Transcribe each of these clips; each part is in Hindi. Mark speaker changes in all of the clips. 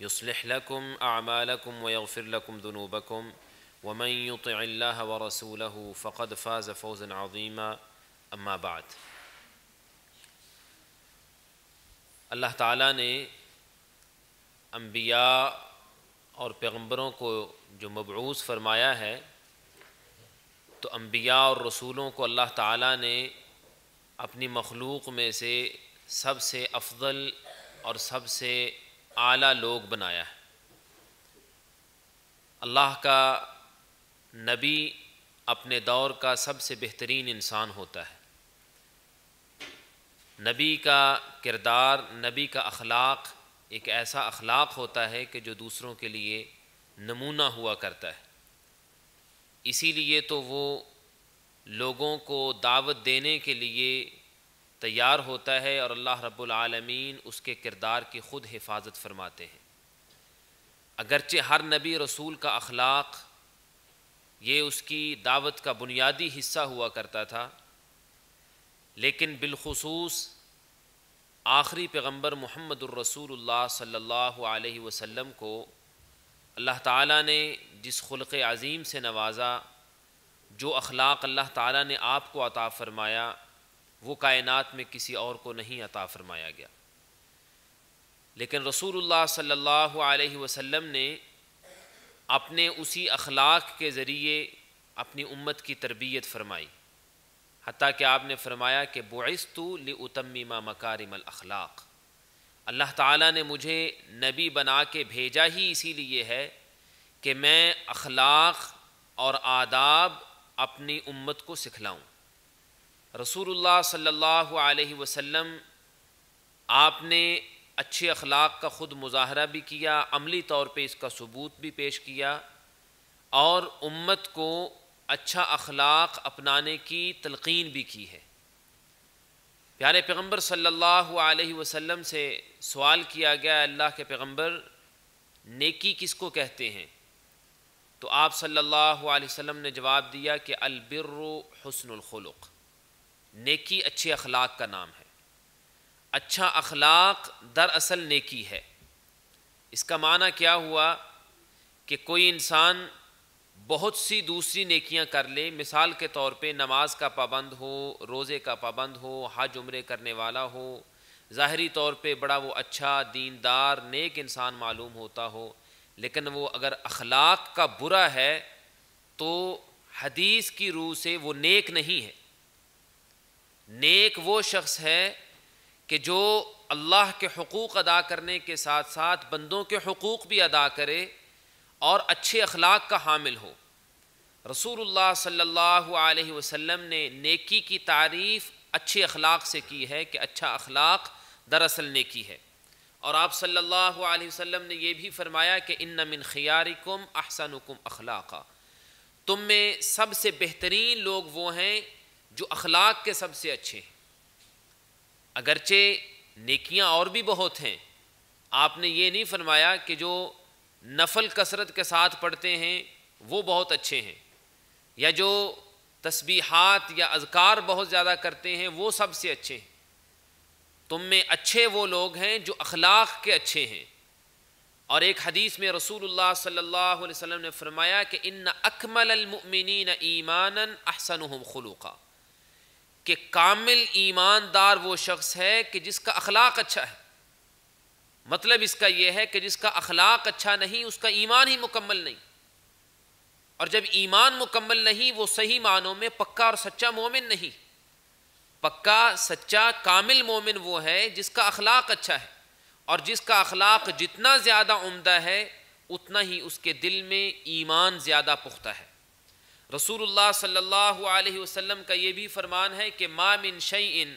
Speaker 1: يصلح لكم أعمالكم ويغفر لكم ذنوبكم ومن يطع الله ورسوله فقد فاز فوزا عظيما أما بعد अल्लाह ताला ने अम्बिया और पैगंबरों को जो मबरूस फरमाया है तो अम्बिया और रसूलों को अल्लाह ताला ने अपनी मखलूक में से सबसे अफजल और सबसे आला लोग बनाया है अल्लाह का नबी अपने दौर का सबसे बेहतरीन इंसान होता है नबी का किरदार नबी का अखलाक एक ऐसा अखलाक होता है कि जो दूसरों के लिए नमूना हुआ करता है इसीलिए तो वो लोगों को दावत देने के लिए तैयार होता है और अल्लाह रब्बुल आलमीन उसके किरदार की ख़ुद हिफाजत फरमाते हैं अगरचे हर नबी रसूल का अखलाक ये उसकी दावत का बुनियादी हिस्सा हुआ करता था लेकिन बिलखसूस आखिरी पैगम्बर मोहम्मद रसूल सल्ला वसम को अल्लाह ताला ने जिस खुलक़ अज़ीम से नवाजा जो अखलाक अल्लाह ताला ने आपको अता फ़रमाया वो कायनात में किसी और को नहीं अता फरमाया गया लेकिन रसूल सल्लल्लाहु वसम ने अपने उसी अखलाक के ज़रिए अपनी उम्मत की तरबियत फरमाई हती कि आपने फरमाया कि बोस्तु लतमीमा मकारिमल अखलाक अल्लाह ताला ने मुझे नबी बना के भेजा ही इसीलिए है कि मैं अखलाक और आदाब अपनी उम्मत को सिखलाऊं रसूलुल्लाह सल्लल्लाहु अलैहि वसल्लम आपने अच्छे अखलाक का ख़ुद मुजाहरा भी किया अमली तौर पे इसका सबूत भी पेश किया और उम्मत को अच्छा अखलाक अपनाने की तलकीन भी की है प्यारे पैगंबर सल्लल्लाहु अलैहि वसल्लम से सवाल किया गया अल्लाह के पैगंबर नेकी किसको कहते हैं तो आप सल्लल्लाहु अलैहि वसल्लम ने जवाब दिया कि अलबिर हसनुलखलुक़ नेकी अच्छे अखलाक का नाम है अच्छा अखलाक दरअसल नेकी है इसका माना क्या हुआ कि कोई इंसान बहुत सी दूसरी नेकियां कर ले मिसाल के तौर पे नमाज का पाबंद हो रोज़े का पाबंद हो हज उम्र करने वाला हो ज़ाहरी तौर पे बड़ा वो अच्छा दीनदार नेक इंसान मालूम होता हो लेकिन वो अगर अखलाक का बुरा है तो हदीस की रूह से वो नेक नहीं है नेक वो शख्स है कि जो अल्लाह के हकूक़ अदा करने के साथ साथ बंदों के हकूक़ भी अदा करे और अच्छे अखलाक का हामिल हो रसूल सल्ला वसम ने नेकी की तारीफ़ अच्छे अखलाक से की है कि अच्छा अखलाक दरअसल नेकी है और आप सल्लल्लाहु अलैहि वसल्लम ने यह भी फरमाया कि इन मिन ख़ियारिकुम अहसनुकुम अखलाक़ा तुम में सबसे बेहतरीन लोग वो हैं जो अखलाक के सबसे अच्छे हैं अगरचे नेकियां और भी बहुत हैं आपने ये नहीं फरमाया कि जो नफल कसरत के साथ पढ़ते हैं वो बहुत अच्छे हैं या जो तस्बीहात या अजकार बहुत ज़्यादा करते हैं वो सबसे अच्छे हैं तुम में अच्छे वो लोग हैं जो अखलाक के अच्छे हैं और एक हदीस में रसूलुल्लाह सल्लल्लाहु अलैहि वसल्लम ने फरमाया कि इन अकमल अलमुमिन ईमान अहसन खलूक़ा कि कामिल ईमानदार वो शख्स है कि जिसका अखलाक अच्छा है मतलब इसका यह है कि जिसका अखलाक अच्छा नहीं उसका ईमान ही मुकम्मल नहीं और जब ईमान मुकम्मल नहीं वो सही मानों में पक्का और सच्चा मोमिन नहीं पक्का सच्चा कामिल मोमिन वो है जिसका अखलाक अच्छा है और जिसका अखलाक जितना ज़्यादा उमदा है उतना ही उसके दिल में ईमान ज़्यादा पुख्ता है रसूलुल्लाह सल्लल्लाहु अलैहि वसल्लम का ये भी फरमान है कि मामिन शईन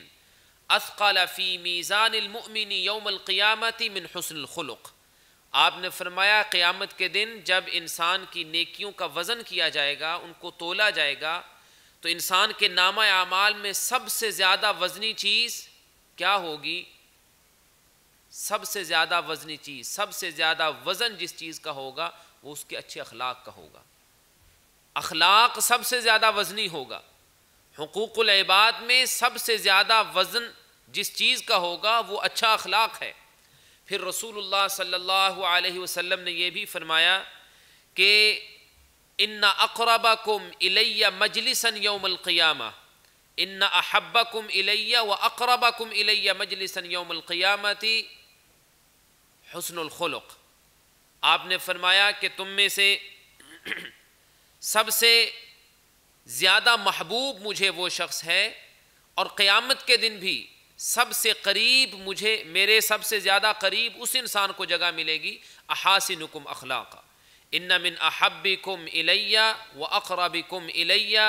Speaker 1: असकालफ़ी मीज़ानमिन यौमक़ियामती मिन हसनखलुक़ आपने फरमाया क़ियामत के दिन जब इंसान की नेकियों का वज़न किया जाएगा उनको तोला जाएगा तो इंसान के नामा आमाल में सबसे ज़्यादा वज़नी चीज़ क्या होगी सबसे ज़्यादा वज़नी चीज़ सबसे ज़्यादा वज़न जिस चीज़ का होगा वो उसके अच्छे अखलाक का होगा अखलाक सबसे ज़्यादा वज़नी होगा हकूक़ुल में सबसे ज़्यादा वज़न जिस चीज़ का होगा वो अच्छा अखलाक है फिर रसूल सल्ला वसम ने यह भी फरमाया कि इन्ना अकरबा कुम इलैया मजलिसन यौमलक़ियामा इन्ना अहब्बा कुम इलैया व अकरबा कुम इलैया मजलिसन यौमलक़ियामती हसनुलखलुक़ आपने फरमाया कि तुम में से सबसे ज़्यादा महबूब मुझे वो शख्स है और क़यामत के दिन भी सबसे करीब मुझे मेरे सबसे ज़्यादा करीब उस इंसान को जगह मिलेगी अहासिनकुम अखलाक़ इन मिन कुम इलैया व कुम इलैया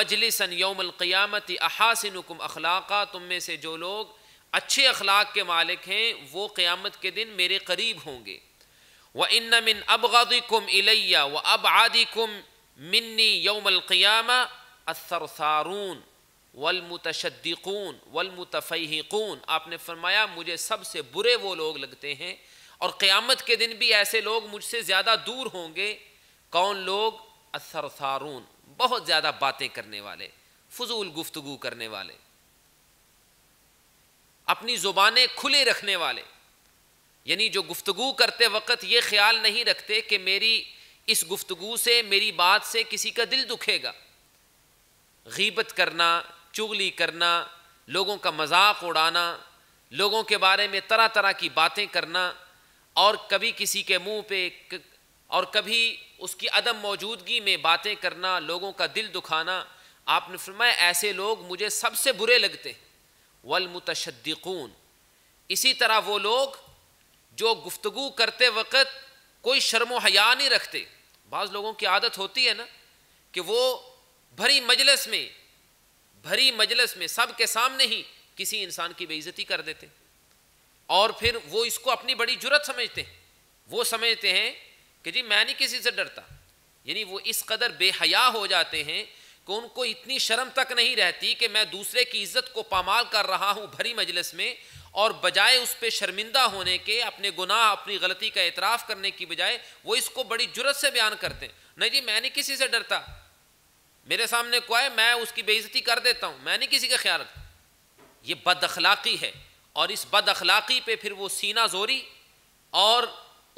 Speaker 1: मजलिसन यौमलक़ियामत अहासिनकुम अखलाक़ा तुम में से जो लोग अच्छे अखलाक के मालिक हैं वो क़यामत के दिन मेरे करीब होंगे व इन मिन अबगदी कुम इलैया व अब आदि कुम मिन्नी यौमलक़ियामा असरसारून वलमुतशद्दीकून वलमुतफ़हीकून आपने फरमाया मुझे सबसे बुरे वो लोग लगते हैं और क़यामत के दिन भी ऐसे लोग मुझसे ज़्यादा दूर होंगे कौन लोग असरसारून बहुत ज़्यादा बातें करने वाले फजूल गुफ्तगु करने वाले अपनी ज़ुबानें खुले रखने वाले यानी जो गुफ्तु करते वक्त ये ख्याल नहीं रखते कि मेरी इस गुफ्तगु से मेरी बात से किसी का दिल दुखेगा गीबत करना चुगली करना लोगों का मजाक उड़ाना लोगों के बारे में तरह तरह की बातें करना और कभी किसी के मुंह पे और कभी उसकी अदम मौजूदगी में बातें करना लोगों का दिल दुखाना आपने फरमाए ऐसे लोग मुझे सबसे बुरे लगते वलमतशद्दीकून इसी तरह वो लोग जो गुफ्तगु करते वक्त कोई शर्म हया नहीं रखते बाज़ लोगों की आदत होती है ना कि वो भरी मजलस में भरी मजलस में सब के सामने ही किसी इंसान की बेइज्जती कर देते और फिर वो इसको अपनी बड़ी जुरत समझते हैं वो समझते हैं कि जी मैं नहीं किसी से डरता यानी वो इस कदर बेहया हो जाते हैं कि उनको इतनी शर्म तक नहीं रहती कि मैं दूसरे की इज्जत को पामाल कर रहा हूँ भरी मजलिस में और बजाय उस पर शर्मिंदा होने के अपने गुनाह अपनी गलती का एतराफ़ करने की बजाय वो इसको बड़ी जुरत से बयान करते हैं नहीं जी मैं नहीं किसी से डरता मेरे सामने को आए मैं उसकी बेइज्जती कर देता हूँ मैं नहीं किसी का ख्याल रखता ये बद अखलाक़ी है और इस बद अखलाक़ी पर फिर वो सीना जोरी और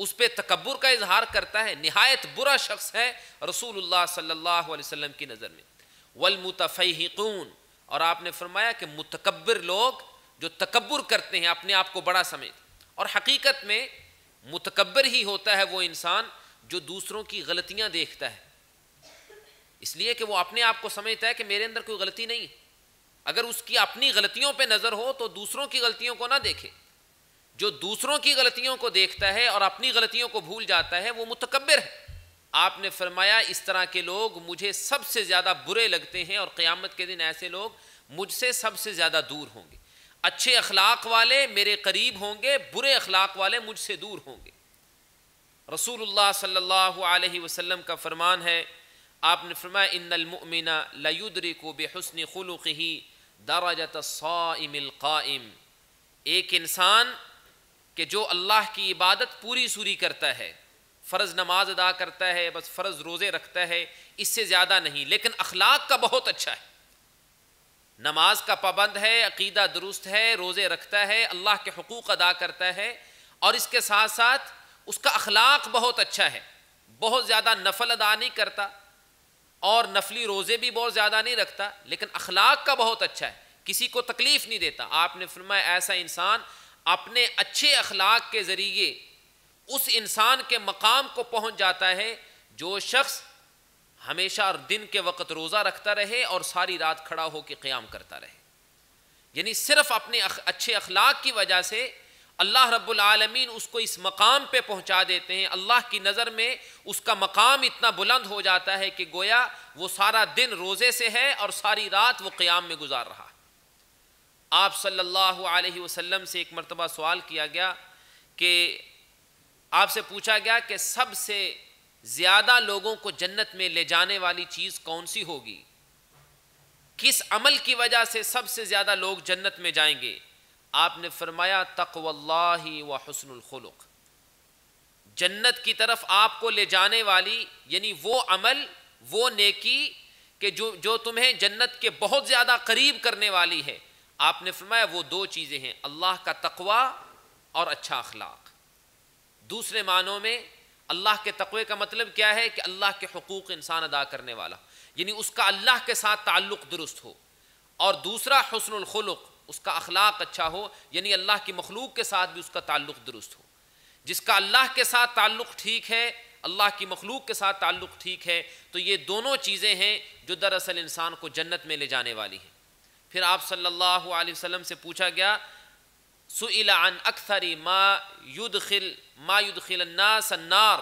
Speaker 1: उस पर तकबर का इजहार करता है नहायत बुरा शख्स है रसूल सल्ला अलैहि की नज़र में वलमुतफ़ून और आपने फरमाया कि मुतकबर लोग जो तकबर करते हैं अपने आप को बड़ा समेत और हकीकत में मुतकबर ही होता है वो इंसान जो दूसरों की गलतियां देखता है इसलिए कि वो अपने आप को समझता है कि मेरे अंदर कोई गलती नहीं अगर उसकी अपनी गलतियों पे नज़र हो तो दूसरों की गलतियों को ना देखे जो दूसरों की गलतियों को देखता है और अपनी गलतियों को भूल जाता है वो मुतकबर है आपने फरमाया इस तरह के लोग मुझे सबसे ज़्यादा बुरे लगते हैं और क़्यामत के दिन ऐसे लोग मुझसे सबसे ज़्यादा दूर होंगे अच्छे अखलाक वाले मेरे करीब होंगे बुरे अखलाक वाले मुझसे दूर होंगे रसूलुल्लाह सल्लल्लाहु अलैहि वसल्लम का फरमान है आपने फरमाया इन्नलमिना लयुदरी को बेहसन खुलुक ही दाराजत साइम एक इंसान के जो अल्लाह की इबादत पूरी सूरी करता है फ़र्ज़ नमाज अदा करता है बस फ़र्ज़ रोज़े रखता है इससे ज़्यादा नहीं लेकिन अखलाक का बहुत अच्छा है नमाज का पाबंद है अकीदा दुरुस्त है रोज़े रखता है अल्लाह के हकूक़ अदा करता है और इसके साथ साथ उसका अखलाक बहुत अच्छा है बहुत ज़्यादा नफल अदा नहीं करता और नफली रोज़े भी बहुत ज़्यादा नहीं रखता लेकिन अखलाक का बहुत अच्छा है किसी को तकलीफ़ नहीं देता आपने फरमाया ऐसा इंसान अपने अच्छे अखलाक के ज़रिए उस इंसान के मकाम को पहुँच जाता है जो शख्स हमेशा दिन के वक्त रोज़ा रखता रहे और सारी रात खड़ा होकर क़्याम करता रहे यानी सिर्फ अपने अच्छे अखलाक की वजह से अल्लाह रब्बुल उसको इस मकाम पे पहुंचा देते हैं अल्लाह की नज़र में उसका मकाम इतना बुलंद हो जाता है कि गोया वो सारा दिन रोज़े से है और सारी रात वो क़्याम में गुजार रहा आप सल्लल्लाहु अलैहि वसल्लम से एक मरतबा सवाल किया गया कि आपसे पूछा गया कि सबसे ज़्यादा लोगों को जन्नत में ले जाने वाली चीज़ कौन सी होगी किस अमल की वजह से सबसे ज़्यादा लोग जन्नत में जाएंगे आपने फरमाया तकवल्ला व हसनुलखलुक जन्नत की तरफ आपको ले जाने वाली यानी वो अमल वो नेकी के जो जो तुम्हें जन्नत के बहुत ज़्यादा करीब करने वाली है आपने फरमाया वो दो चीज़ें हैं अल्लाह का तकवा और अच्छा अखलाक दूसरे मानों में अल्लाह के तकवे का मतलब क्या है कि अल्लाह के हकूक़ इंसान अदा करने वाला यानी उसका अल्लाह के साथ ताल्लुक़ दुरुस्त हो और दूसरा हसनखलुक उसका अखलाक अच्छा हो यानी अल्लाह की मखलूक के साथ भी उसका ताल्लुक़ दुरुस्त हो जिसका अल्लाह के साथ ताल्लुक़ ठीक है अल्लाह की मखलूक के साथ ताल्लुक़ ठीक है तो ये दोनों चीज़ें हैं जो दरअसल इंसान को जन्नत में ले जाने वाली हैं फिर आप सल्लल्लाहु अलैहि वसल्लम से पूछा गया सुन अक्सरी मा युद खिल मा युद खिलन्ना सन्नार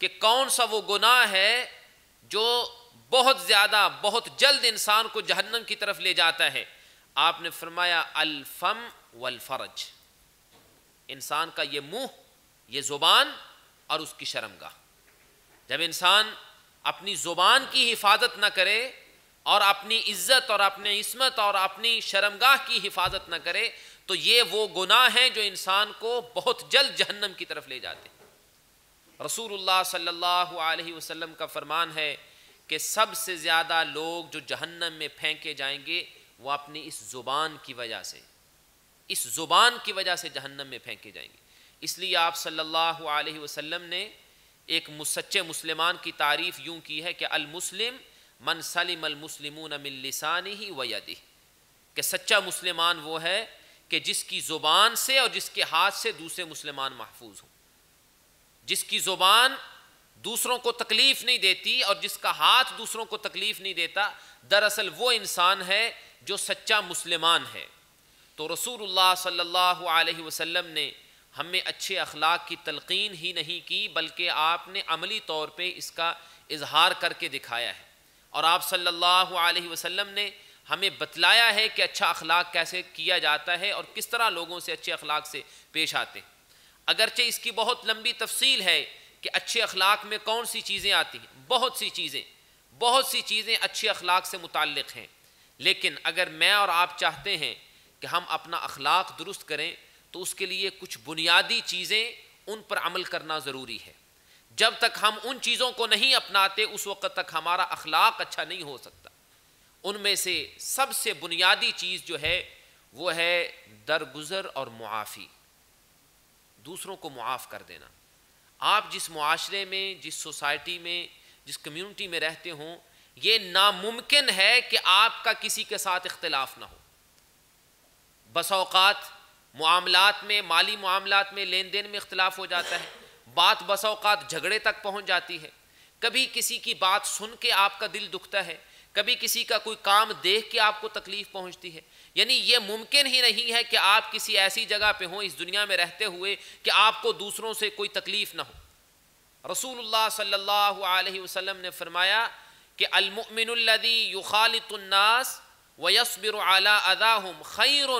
Speaker 1: कि कौन सा वो गुनाह है जो बहुत ज़्यादा बहुत जल्द इंसान को जहन्नम की तरफ ले जाता है आपने फरमाया अल्फम वलफरज इंसान का ये मुंह ये ज़ुबान और उसकी शर्मगाह जब इंसान अपनी ज़ुबान की हिफाजत ना करे और अपनी इज्जत और अपने इसमत और अपनी शर्मगाह की हिफाजत ना करे तो ये वो गुनाह हैं जो इंसान को बहुत जल्द जहन्नम की तरफ ले जाते रसूलुल्लाह सल्लल्लाहु अलैहि वसल्लम का फरमान है कि सबसे ज़्यादा लोग जो जहन्नम में फेंके जाएंगे वो अपनी इस ज़ुबान की वजह से इस ज़ुबान की वजह से जहन्नम में फेंके जाएंगे इसलिए आप सल्लल्लाहु अलैहि वसल्लम ने एक सच्चे मुसलमान की तारीफ़ यूँ की है कि अलमुसलिम मन सलीम अलमुसलिमून मिलसानी ही वदी कि सच्चा मुसलमान वो है कि जिसकी ज़ुबान से और जिसके हाथ से दूसरे मुसलमान महफूज हों जिसकी ज़ुबान दूसरों को तकलीफ़ नहीं देती और जिसका हाथ दूसरों को तकलीफ़ नहीं देता दरअसल वो इंसान है जो सच्चा मुसलमान है तो रसूलुल्लाह सल्लल्लाहु अलैहि वसल्लम ने हमें अच्छे अखलाक की तलकिन ही नहीं की बल्कि आपने अमली तौर पे इसका इजहार करके दिखाया है और आप सल्लल्लाहु अलैहि वसल्लम ने हमें बतलाया है कि अच्छा अखलाक कैसे किया जाता है और किस तरह लोगों से अच्छे अखलाक से पेश आते हैं अगरचे इसकी बहुत लंबी तफसील है कि अच्छे अखलाक में कौन सी चीज़ें आती हैं बहुत सी चीज़ें बहुत सी चीज़ें अच्छे अखलाक से मुतक़ हैं लेकिन अगर मैं और आप चाहते हैं कि हम अपना अखलाक दुरुस्त करें तो उसके लिए कुछ बुनियादी चीज़ें उन पर अमल करना ज़रूरी है जब तक हम उन चीज़ों को नहीं अपनाते उस वक़्त तक हमारा अखलाक अच्छा नहीं हो सकता उनमें से सबसे बुनियादी चीज़ जो है वो है दरगुजर और मुआफ़ी दूसरों को मुआफ़ कर देना आप जिस माशरे में जिस सोसाइटी में जिस कम्युनिटी में रहते हों ये नामुमकिन है कि आपका किसी के साथ इख्तलाफ ना हो बसात मामलात में माली मामलात में लेन देन में इख्तलाफ हो जाता है बात बसौकात झगड़े तक पहुंच जाती है कभी किसी की बात सुन के आपका दिल दुखता है कभी किसी का कोई काम देख के आपको तकलीफ पहुंचती है यानी ये मुमकिन ही नहीं है कि आप किसी ऐसी जगह पे हों इस दुनिया में रहते हुए कि आपको दूसरों से कोई तकलीफ ना हो रसूलुल्लाह सल्लल्लाहु अलैहि वसल्लम ने फरमाया कि अलमुमिनदी युखालितन्नास वयसबिर अला अदाहम खैर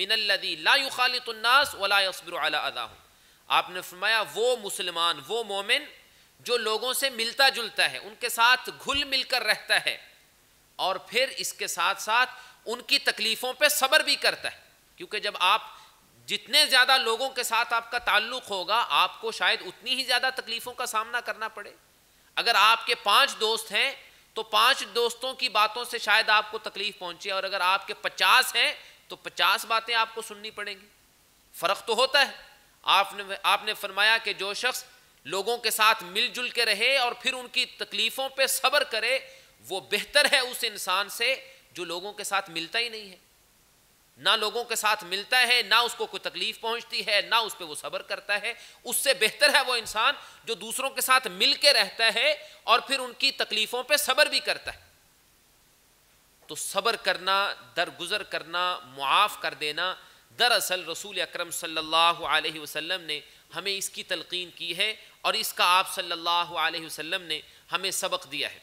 Speaker 1: मिनल्लदी ला युखालितन्नास वला यसबिर अला अदाहम आपने फरमाया वो मुसलमान वो मोमिन जो लोगों से मिलता जुलता है उनके साथ घुल मिलकर रहता है और फिर इसके साथ साथ उनकी तकलीफ़ों पे सब्र भी करता है क्योंकि जब आप जितने ज़्यादा लोगों के साथ आपका ताल्लुक होगा आपको शायद उतनी ही ज़्यादा तकलीफ़ों का सामना करना पड़े अगर आपके पाँच दोस्त हैं तो पाँच दोस्तों की बातों से शायद आपको तकलीफ़ पहुँचे और अगर आपके पचास हैं तो पचास बातें आपको सुननी पड़ेंगी फ़र्क तो होता है आपने आपने फरमाया कि जो शख्स लोगों के साथ मिलजुल के रहे और फिर उनकी तकलीफ़ों पर सब्र करे वो बेहतर है उस इंसान से जो लोगों के साथ मिलता ही नहीं है ना लोगों के साथ मिलता है ना उसको कोई तकलीफ पहुंचती है ना उस पर वो सब्र करता है उससे बेहतर है वो इंसान जो दूसरों के साथ मिल के रहता है और फिर उनकी तकलीफ़ों पे सब्र भी करता है तो सब्र करना दरगुजर करना मुआफ़ कर देना दरअसल रसूल अक्रम सम ने हमें इसकी तलकिन की है और इसका आप सल्ला वसम ने हमें सबक दिया है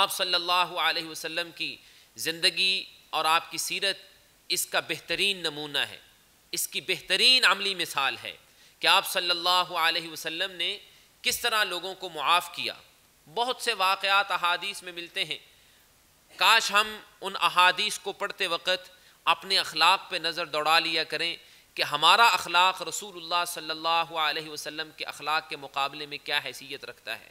Speaker 1: आप सल्लल्लाहु अलैहि वसल्लम की ज़िंदगी और आपकी सीरत इसका बेहतरीन नमूना है इसकी बेहतरीन अमली मिसाल है कि आप सल्लल्लाहु अलैहि वसल्लम ने किस तरह लोगों को मुआफ़ किया बहुत से वाक़ात अहादीस में मिलते हैं काश हम उन अहादीस को पढ़ते वक़्त अपने अखलाक पर नज़र दौड़ा लिया करें कि हमारा अखलाक रसूलुल्लाह सल्लल्लाहु अलैहि वसल्लम के अखलाक के मुकाबले में क्या हैसियत रखता है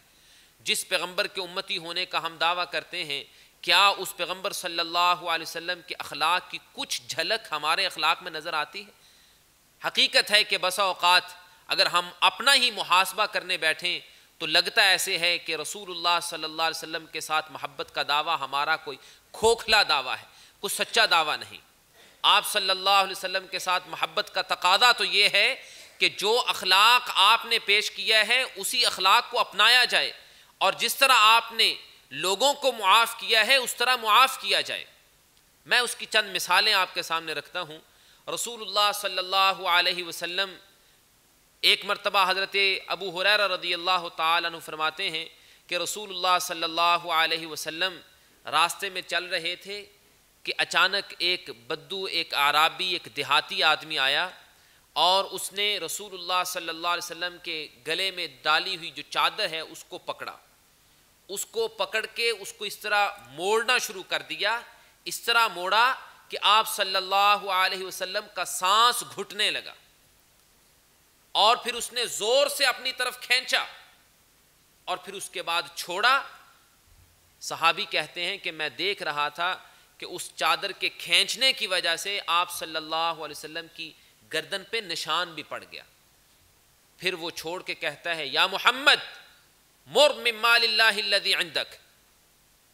Speaker 1: जिस पैगंबर के उम्मती होने का हम दावा करते हैं क्या उस पैगंबर सल्लल्लाहु अलैहि वसल्लम के अखलाक की कुछ झलक हमारे अखलाक में नज़र आती है हकीकत है कि बसा अवत अगर हम अपना ही मुहासबा करने बैठें तो लगता ऐसे है कि रसूलुल्लाह सल्लल्लाहु अलैहि वसल्लम के साथ मोहब्बत का दावा हमारा कोई खोखला दावा है कुछ सच्चा दावा नहीं आप सल्लल्लाहु अलैहि वसल्लम के साथ मोहब्बत का तकादा तो ये है कि जो अखलाक आपने पेश किया है उसी अखलाक को अपनाया जाए और जिस तरह आपने लोगों को मुआफ़ किया है उस तरह मुआफ़ किया जाए मैं उसकी चंद मिसालें आपके सामने रखता हूँ रसूलुल्लाह सल्लल्लाहु अलैहि वसल्लम एक मरतबा हज़रत अबू हुरैरा रदी अल्लाह तु फरमाते हैं कि रसूलुल्लाह सल्लल्लाहु अलैहि वसल्लम रास्ते में चल रहे थे कि अचानक एक बद्दू एक आराबी एक देहाती आदमी आया और उसने रसूल सल्ला वसम के गले में डाली हुई जो चादर है उसको पकड़ा उसको पकड़ के उसको इस तरह मोड़ना शुरू कर दिया इस तरह मोड़ा कि आप सल्लल्लाहु अलैहि वसल्लम का सांस घुटने लगा और फिर उसने जोर से अपनी तरफ खींचा और फिर उसके बाद छोड़ा सहाबी कहते हैं कि मैं देख रहा था कि उस चादर के खींचने की वजह से आप सल्लल्लाहु अलैहि वसल्लम की गर्दन पे निशान भी पड़ गया फिर वो छोड़ के कहता है या मोहम्मद मोर मिमाल्लादक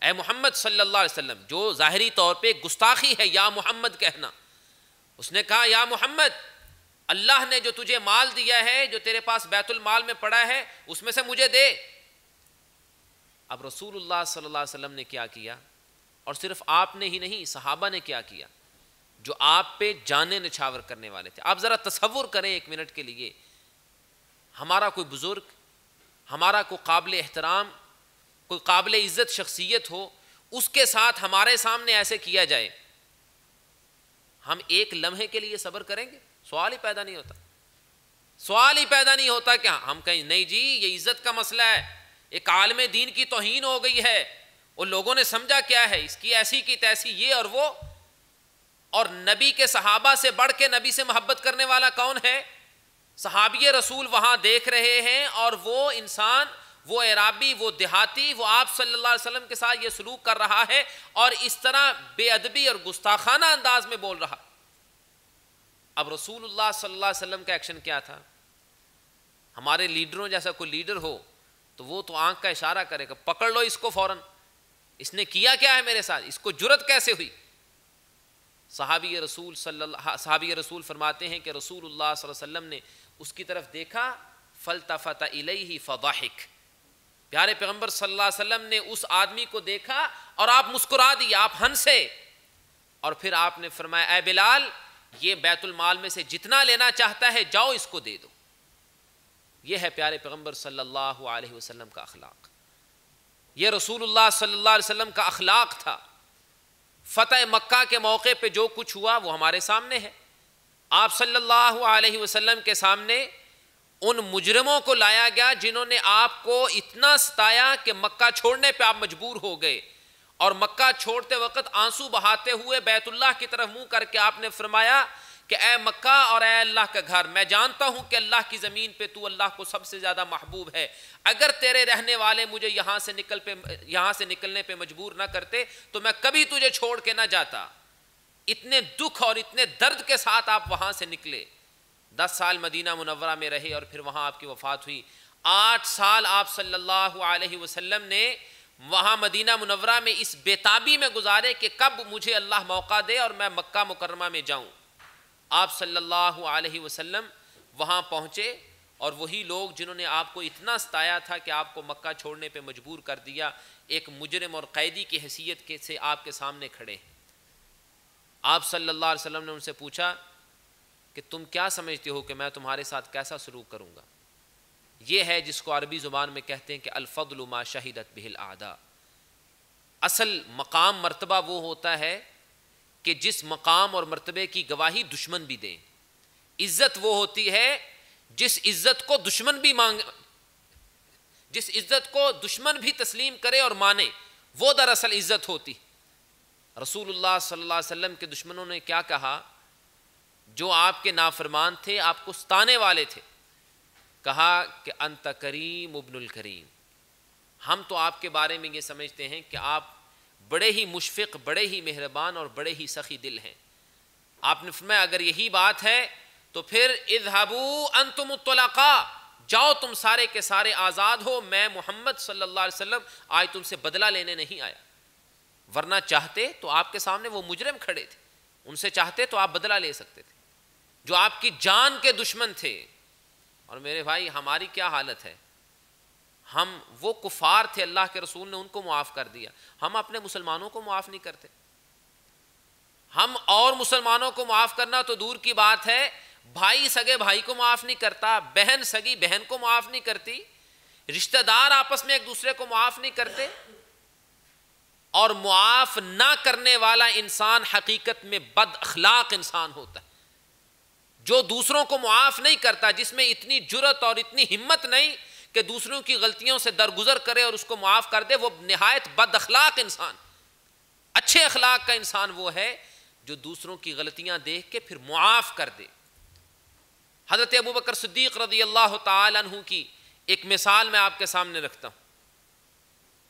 Speaker 1: ए मोहम्मद सल्ला जो ज़ाहरी तौर पर गुस्ताखी है या मोहम्मद कहना उसने कहा या मोहम्मद अल्लाह ने जो तुझे माल दिया है जो तेरे पास बैतुलमाल में पड़ा है उसमें से मुझे दे अब रसूलुल्लाह सल्लल्लाहु अलैहि वसल्लम ने क्या किया और सिर्फ आपने ही नहीं सहाबा ने क्या किया जो आप पे जाने निछावर करने वाले थे आप ज़रा तस्वुर करें एक मिनट के लिए हमारा कोई बुज़ुर्ग हमारा कोई काबिल एहतराम कोई काबिल इज़्ज़त शख्सियत हो उसके साथ हमारे सामने ऐसे किया जाए हम एक लम्हे के लिए सब्र करेंगे सवाल ही पैदा नहीं होता सवाल ही पैदा नहीं होता क्या हाँ, हम कहें नहीं जी ये इज़्ज़त का मसला है एक आलम दीन की तोहन हो गई है और लोगों ने समझा क्या है इसकी ऐसी की तैसी ये और वो और नबी के सहाबा से बढ़ के नबी से मोहब्बत करने वाला कौन है सहाबी रसूल वहाँ देख रहे हैं और वो इंसान वो एराबी वो देहाती वो आप सल्लल्लाहु अलैहि के साथ ये सलूक कर रहा है और इस तरह बेअदबी और गुस्ताखाना अंदाज में बोल रहा अब रसूल सल्लल्लाहु अलैहि का एक्शन क्या था हमारे लीडरों जैसा कोई लीडर हो तो वो तो आंख का इशारा करेगा पकड़ लो इसको फौरन इसने किया क्या है मेरे साथ इसको जुरत कैसे हुई सहाबी रसूल सल्ला सहाबी रसूल फरमाते हैं कि रसूल वसल्लम ने उसकी तरफ देखा फलतफत इलही फ़वाहिक प्यारे पैगंबर सल्लल्लाहु अलैहि वसल्लम ने उस आदमी को देखा और आप मुस्कुरा दिए आप हंसे और फिर आपने फरमाया ए बिलाल ये बैतुलमाल में से जितना लेना चाहता है जाओ इसको दे दो ये है प्यारे पैगम्बर सल्लल्लाहु अलैहि वसल्लम का अखलाक ये रसूलुल्लाह सल्लल्लाहु अलैहि वसल्लम का अखलाक था फ़तह मक्का के मौके पे जो कुछ हुआ वो हमारे सामने है आप सल्लल्लाहु अलैहि वसल्लम के सामने उन मुजरमों को लाया गया जिन्होंने आपको इतना सताया कि मक्का छोड़ने पे आप मजबूर हो गए और मक्का छोड़ते वक्त आंसू बहाते हुए बैतुल्लाह की तरफ मुंह करके आपने फरमाया कि ए मक्का और ए अल्लाह का घर मैं जानता हूँ कि अल्लाह की ज़मीन पे तू अल्लाह को सबसे ज़्यादा महबूब है अगर तेरे रहने वाले मुझे यहाँ से निकल पे यहाँ से निकलने पे मजबूर ना करते तो मैं कभी तुझे छोड़ के ना जाता इतने दुख और इतने दर्द के साथ आप वहाँ से निकले दस साल मदीना मुनवरा में रहे और फिर वहाँ आपकी वफ़ात हुई आठ साल आप सल्लल्लाहु अलैहि वसल्लम ने वहाँ मदीना मुनवरा में इस बेताबी में गुजारे कि कब मुझे अल्लाह मौका दे और मैं मक्का मुकरमा में जाऊँ आप सल्लल्लाहु अलैहि वसल्लम वहाँ पहुँचे और वही लोग जिन्होंने आपको इतना सताया था कि आपको मक्का छोड़ने पर मजबूर कर दिया एक मुजरम और कैदी की हैसियत के से आपके सामने खड़े हैं आप सल्लल्लाहु अलैहि वसल्लम ने उनसे पूछा कि तुम क्या समझते हो कि मैं तुम्हारे साथ कैसा सलूक करूँगा ये है जिसको अरबी ज़ुबान में कहते हैं कि अलफ़लमा शहीदत बिहिल आदा असल मकाम मरतबा वो होता है कि जिस मकाम और मरतबे की गवाही दुश्मन भी दें इज़्ज़त वो होती है जिस इज़्ज़त को दुश्मन भी मांग जिस इज़्ज़त को दुश्मन भी तस्लीम करे और माने वो दरअसल इज़्ज़त होती है रसूलुल्लाह सल्लल्लाहु अलैहि वसल्लम के दुश्मनों ने क्या कहा जो आपके नाफरमान थे आपको सताने वाले थे कहा कि अंत करीम उबनुल करीम हम तो आपके बारे में ये समझते हैं कि आप बड़े ही मुशफ़ बड़े ही मेहरबान और बड़े ही सखी दिल हैं आपने फरमाया अगर यही बात है तो फिर इधबू अंतुम तलाक़ा जाओ तुम सारे के सारे आज़ाद हो मैं मोहम्मद सल्ला वसम आज तुमसे बदला लेने नहीं आया वरना चाहते तो आपके सामने वो मुजरम खड़े थे उनसे चाहते तो आप बदला ले सकते थे जो आपकी जान के दुश्मन थे और मेरे भाई हमारी क्या हालत है हम वो कुफार थे अल्लाह के रसूल ने उनको मुआफ़ कर दिया हम अपने मुसलमानों को मुआफ़ नहीं करते हम और मुसलमानों को माफ करना तो दूर की बात है भाई सगे भाई को माफ नहीं करता बहन सगी बहन को माफ नहीं करती रिश्तेदार आपस में एक दूसरे को माफ नहीं करते और मुआफ ना करने वाला इंसान हकीकत में बद अखलाक इंसान होता है जो दूसरों को मुआफ नहीं करता जिसमें इतनी जुरत और इतनी हिम्मत नहीं कि दूसरों की गलतियों से दरगुजर करे और उसको मुआफ़ कर दे वो नहायत बद अखलाक इंसान अच्छे अखलाक का इंसान वो है जो दूसरों की गलतियां देख के फिर मुआफ़ कर दे हज़रत अबू बकर सिद्दीक रजी अल्लाह तु की एक मिसाल मैं आपके सामने रखता हूँ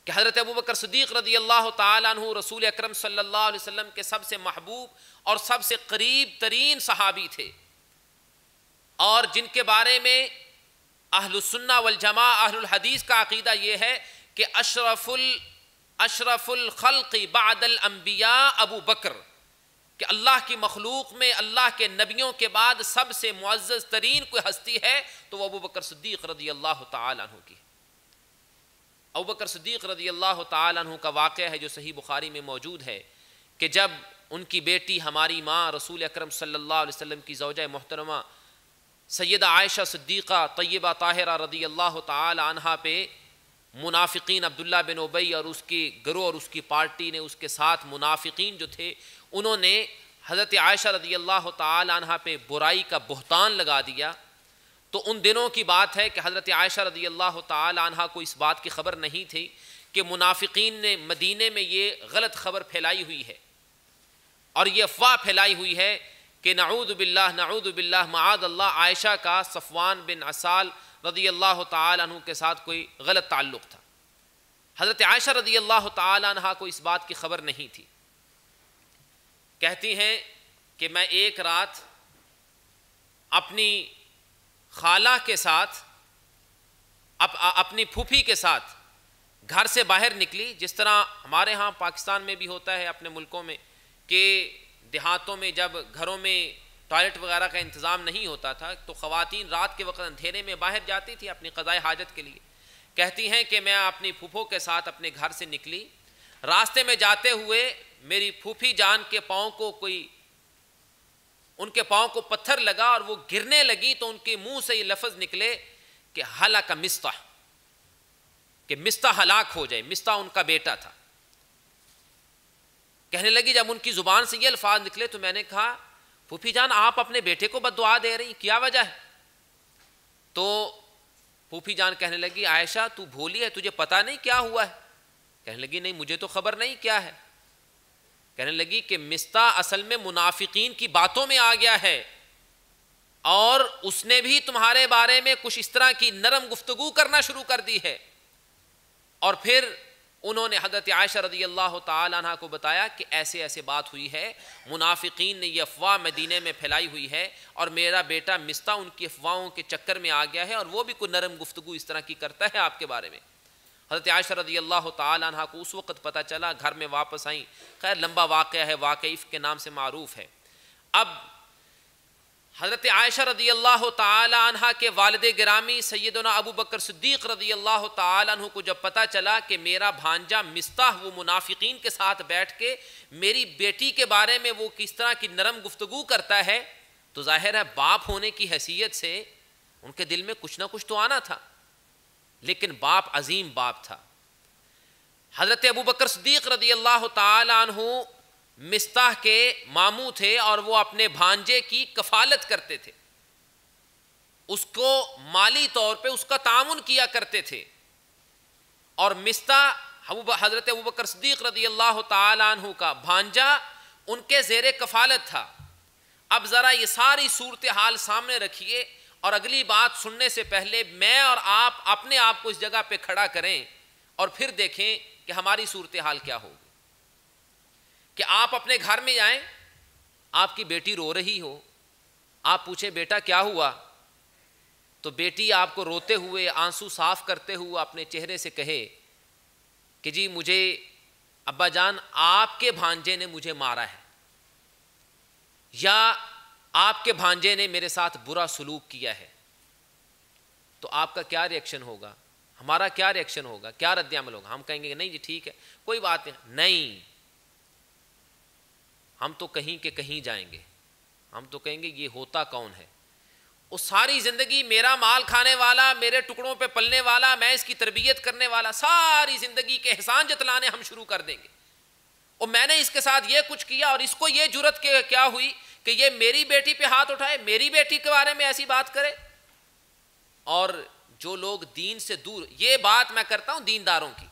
Speaker 1: कि हज़रत अबू बकर सदीक़ रदी अल्लाह तु रसूल अक्रम सल्लल्लाहु के सबसे महबूब और सबसे करीब तरीन सहाबी थे और जिनके बारे में अहलसन्ना वलजमा अहलहदीस का अकीदा ये है कि अशरफुल अशरफुल बादल अम्बिया अबू बकर कि अल्लाह की मखलूक में अल्लाह के नबियों के बाद सबसे मुआज़ तरीन कोई हस्ती है तो वह अबू बकर सदीक़ रदी अल्लाह तु की अबकर सदीक रदी अल्लाह तु का वाक़ है जो सही बुखारी में मौजूद है कि जब उनकी बेटी हमारी माँ रसूल अक्रम सल्ला की जौज मोहतरमा सैदा आयशा सद्दीक़ा तय्यबा ताहिर रदी अल्लाह तहा पे मुनाफिकीन अब्दुल्ला बिन उबई और उसके गरोह और उसकी पार्टी ने उसके साथ मुनाफिकीन जो थे उन्होंने हज़रत आयशा रदी अल्लाह तहा पे बुराई का बहतान लगा दिया तो उन दिनों की बात है कि हज़रत आयशा रदी अल्लाह तहा को इस बात की खबर नहीं थी कि मुनाफिकीन ने मदीने में ये गलत खबर फैलाई हुई है और ये अफवाह फैलाई हुई है कि नाऊद बिल्ला नाऊद बिल्ला माद अल्लाह आयशा का सफ़वान बिन असाल रदी अल्लाह तह के साथ कोई गलत ताल्लुक़ था हज़रत आयशा रदी अल्लाह तह को इस बात की खबर नहीं थी कहती हैं कि मैं एक रात अपनी खाला के साथ अप, अ, अपनी फूफी के साथ घर से बाहर निकली जिस तरह हमारे यहाँ पाकिस्तान में भी होता है अपने मुल्कों में कि देहातों में जब घरों में टॉयलेट वगैरह का इंतज़ाम नहीं होता था तो ख़वातीन रात के वक्त अंधेरे में बाहर जाती थी अपनी कदाए हाजत के लिए कहती हैं कि मैं अपनी फूफों के साथ अपने घर से निकली रास्ते में जाते हुए मेरी फूफी जान के पाँव को कोई उनके पाँव को पत्थर लगा और वो गिरने लगी तो उनके मुंह से ये लफज निकले कि हला का मिस्ता कि मिस्ता हलाक हो जाए मिस्ता उनका बेटा था कहने लगी जब उनकी ज़ुबान से ये अल्फाज निकले तो मैंने कहा फूफी जान आप अपने बेटे को बदवा दे रही क्या वजह है तो फूफी जान कहने लगी आयशा तू भोली है तुझे पता नहीं क्या हुआ है कहने लगी नहीं मुझे तो खबर नहीं क्या है कहने लगी कि मिस्ता असल में मुनाफिकीन की बातों में आ गया है और उसने भी तुम्हारे बारे में कुछ इस तरह की नरम गुफ्तगु करना शुरू कर दी है और फिर उन्होंने हजरत आयशा रदी अल्लाह तह को बताया कि ऐसे ऐसे बात हुई है मुनाफिकीन ने यह अफवाह मदीने में फैलाई हुई है और मेरा बेटा मिस्ता उनकी अफवाहों के चक्कर में आ गया है और वो भी कोई नरम गुफ्तु इस तरह की करता है आपके बारे में हज़रत आयशा रदी अल्लाह तह को उस वक़्त पता चला घर में वापस आई खैर लंबा वाक़ है वाकईफ़ के नाम से मरूफ़ है अब हज़रत आयशा रदी अल्लाह तह के वालद ग्रामी सैदना अबू बकर सिद्दीक रदी अल्लाह तह को जब पता चला कि मेरा भांजा मिस्ता वो मुनाफिकीन के साथ बैठ के मेरी बेटी के बारे में वो किस तरह की नरम गुफ्तु करता है तो जाहिर है बाप होने की हैसियत से उनके दिल में कुछ ना कुछ तो आना था लेकिन बाप अजीम बाप था हज़रत अबू बकर सदीक रदी अल्लाह तु मिस्ताह के मामू थे और वो अपने भांजे की कफालत करते थे उसको माली तौर पे उसका ताउन किया करते थे और मिस्ता हज़रत अबू बकर सदीक रदी अल्लाह तु का भांजा उनके जेर कफालत था अब ज़रा ये सारी सूरत हाल सामने रखिए और अगली बात सुनने से पहले मैं और आप अपने आप को इस जगह पे खड़ा करें और फिर देखें कि हमारी सूरत हाल क्या होगी कि आप अपने घर में जाएं आपकी बेटी रो रही हो आप पूछें बेटा क्या हुआ तो बेटी आपको रोते हुए आंसू साफ करते हुए अपने चेहरे से कहे कि जी मुझे अब्बा जान आपके भांजे ने मुझे मारा है या आपके भांजे ने मेरे साथ बुरा सलूक किया है तो आपका क्या रिएक्शन होगा हमारा क्या रिएक्शन होगा क्या रद्दमल होगा हम कहेंगे नहीं जी ठीक है कोई बात नहीं नहीं हम तो कहीं के कहीं जाएंगे हम तो कहेंगे ये होता कौन है वो सारी ज़िंदगी मेरा माल खाने वाला मेरे टुकड़ों पे पलने वाला मैं इसकी तरबियत करने वाला सारी ज़िंदगी के एहसान जतलाने हम शुरू कर देंगे और मैंने इसके साथ ये कुछ किया और इसको ये जरूरत क्या हुई कि ये मेरी बेटी पे हाथ उठाए मेरी बेटी के बारे में ऐसी बात करे और जो लोग दीन से दूर ये बात मैं करता हूं दीनदारों की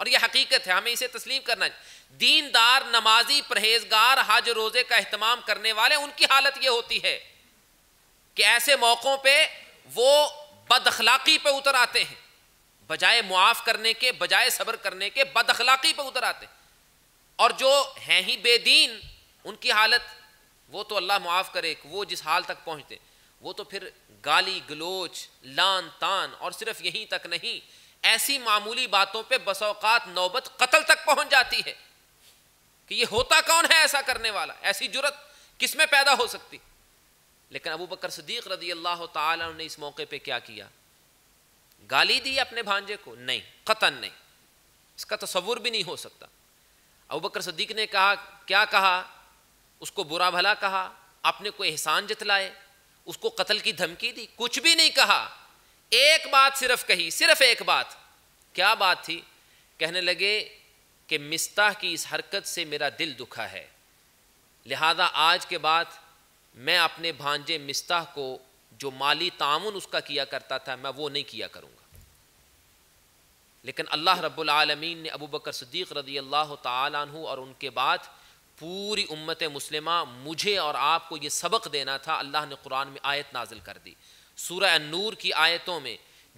Speaker 1: और ये हकीकत है हमें इसे तस्लीम करना दीनदार नमाजी परहेजगार हज रोज़े का अहतमाम करने वाले उनकी हालत ये होती है कि ऐसे मौक़ों पे वो बदखलाकी पे उतर आते हैं बजाय मुआफ़ करने के बजाय सब्र करने के बदखलाकी पे उतर आते हैं और जो हैं ही बेदीन उनकी हालत वो तो अल्लाह माफ़ करे वो जिस हाल तक पहुँचते वो तो फिर गाली गलोच लान तान और सिर्फ यहीं तक नहीं ऐसी मामूली बातों पे बसौकात नौबत कत्ल तक पहुंच जाती है कि ये होता कौन है ऐसा करने वाला ऐसी जरूरत किस में पैदा हो सकती लेकिन अबू बकर सदीक रदी अल्लाह तु ने इस मौके पे क्या किया गाली दी अपने भांजे को नहीं कतन नहीं इसका तस्वुर भी नहीं हो सकता अबू बकर सदीक ने कहा क्या कहा उसको बुरा भला कहा आपने कोई एहसान जतलाए उसको कत्ल की धमकी दी कुछ भी नहीं कहा एक बात सिर्फ कही सिर्फ एक बात क्या बात थी कहने लगे कि मिस्ताह की इस हरकत से मेरा दिल दुखा है लिहाजा आज के बाद मैं अपने भांजे मिस्ताह को जो माली तामुन उसका किया करता था मैं वो नहीं किया करूँगा लेकिन अल्लाह रब्बुल रबालमीन ने अबू बकर सिद्दीक रदी अल्लाह तु और उनके बाद पूरी उम्मत मुस्लिम मुझे और आपको ये सबक देना था अल्लाह ने कुरान में आयत नाजिल कर दी सूर्य नूर की आयतों में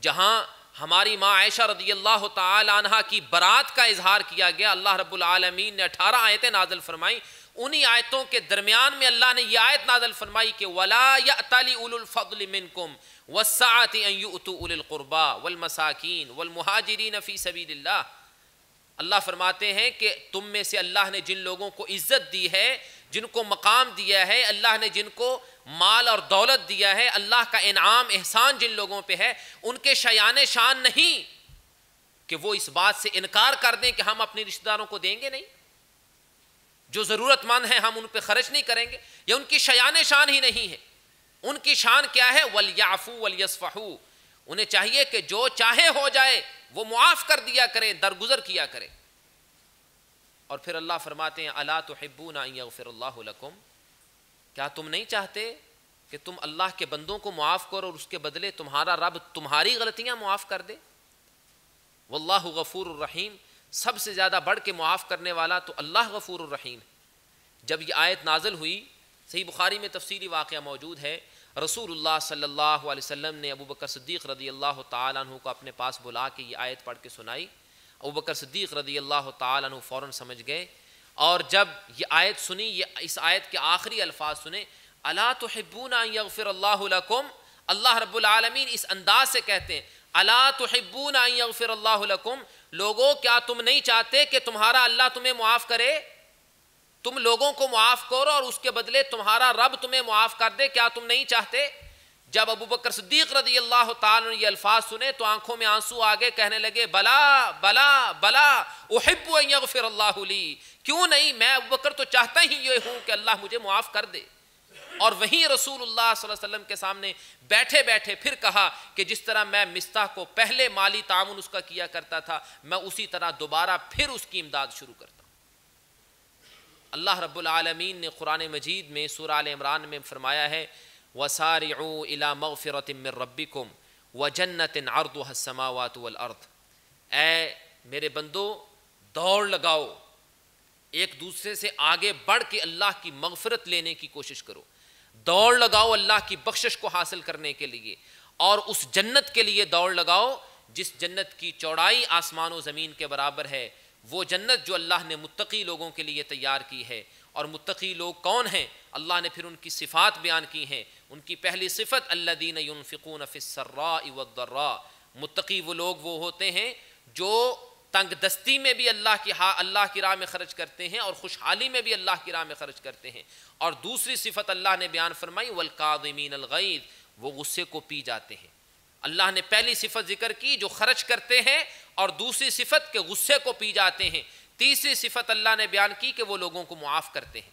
Speaker 1: जहाँ हमारी माँ आयशा रदी अल्लाह तहा की बरात का इजहार किया गया अल्लाह रबालमीन ने अठारह आयतें नाजल फरमाई उन्हीं आयतों के दरमियान में अल्लाह ने यह आयत नाजल फरमाई कि वलाफलिमिनकुम वसाती उतुलक़ुरबा वलमसाकिन वलमहाजरीन फ़ी सबील्ला अल्लाह फरमाते हैं कि तुम में से अल्लाह ने जिन लोगों को इज़्ज़त दी है जिनको मकाम दिया है अल्लाह ने जिनको माल और दौलत दिया है अल्लाह का इनाम एहसान जिन लोगों पे है उनके शयान शान नहीं कि वो इस बात से इनकार कर दें कि हम अपने रिश्तेदारों को देंगे नहीं जो ज़रूरतमंद है हम उन पर खर्च नहीं करेंगे या उनकी शयान शान ही नहीं है उनकी शान क्या है वलियाफ़ू वलियसफ़ू उन्हें चाहिए कि जो चाहे हो जाए वो मुआफ़ कर दिया करें दरगुजर किया करें और फिर अल्लाह फरमाते हैं अला तो हिब्बू ना फिर अल्लाकुम क्या तुम नहीं चाहते कि तुम अल्लाह के बंदों को मुआफ़ करो और उसके बदले तुम्हारा रब तुम्हारी गलतियाँ मुआफ़ कर दे वल्लाह गफूर रहीम सबसे ज़्यादा बढ़ के मुआफ़ करने वाला तो अल्लाह गफूर रहीम जब ये आयत नाजल हुई सही बुखारी में तफसीली वाक़ मौजूद है रसूल सल्ला अलैहि ने अबू बकर सिद्दीक़ रदी अल्लाह तु को अपने पास बुला के ये आयत पढ़ के सुनाई अबू बकर सिद्दीक़ रदी अल्लाह तु फ़ौर समझ गए और जब ये आयत सुनी ये इस आयत के आखिरी अल्फाज सुने अला तो हिब्बूनफ़िर अल्लाम अल्लाह रबालमीन इस अंदाज से कहते हैं अला तो हिब्बूनफ़िर अल्लाम लोगों क्या तुम नहीं चाहते कि तुम्हारा अल्लाह तुम्हें मुआफ़ करे तुम लोगों को मुआफ़ करो और उसके बदले तुम्हारा रब तुम्हें मुआफ़ कर दे क्या तुम नहीं चाहते जब अबू बकर सिद्दीक रजी अल्लाह तल्फाज सुने तो आंखों में आंसू आगे कहने लगे बला बला बला उहिब फिर अल्लाह क्यों नहीं मैं अबू बकर तो चाहता ही ये हूँ कि अल्लाह मुझे मुआफ़ कर दे और वहीं रसूलुल्लाह वसल्लम के सामने बैठे बैठे फिर कहा कि जिस तरह मैं मिस्ता को पहले माली तामुन उसका किया करता था मैं उसी तरह दोबारा फिर उसकी इमदाद शुरू करता अल्लाह रबालमीन ने कुरान मजीद में सूराल इमरान में फरमाया है वसार इला मगफ़रत रब्बिकुम व जन्नत अर्द हसमावत वर्थ ए मेरे बंदो दौड़ लगाओ एक दूसरे से आगे बढ़ के अल्लाह की मगफ़रत लेने की कोशिश करो दौड़ लगाओ अल्लाह की बख्शिश को हासिल करने के लिए और उस जन्नत के लिए दौड़ लगाओ जिस जन्नत की चौड़ाई आसमान व ज़मीन के बराबर है वो जन्नत जो अल्लाह ने मुतकी लोगों के लिए तैयार की है और मुतकी लोग कौन हैं अल्लाह ने फिर उनकी सिफ़ात बयान की हैं उनकी पहली सिफत अल्लादीन युनफ़िकून फ़िसर्रा मुतकी वो लोग वो होते हैं जो तंग दस्ती में भी अल्लाह की हा अल्लाह की राह में खर्च करते हैं और खुशहाली में भी अल्लाह की राह में खर्च करते हैं और दूसरी सिफत अल्लाह ने बयान फरमाई वलकादमीन अलगैद वो गुस्से को पी जाते हैं अल्लाह ने पहली सिफत जिक्र की जो खर्च करते हैं और दूसरी सिफत के गुस्से को पी जाते हैं तीसरी सिफत अल्लाह ने बयान की कि वो लोगों को मुआफ़ करते हैं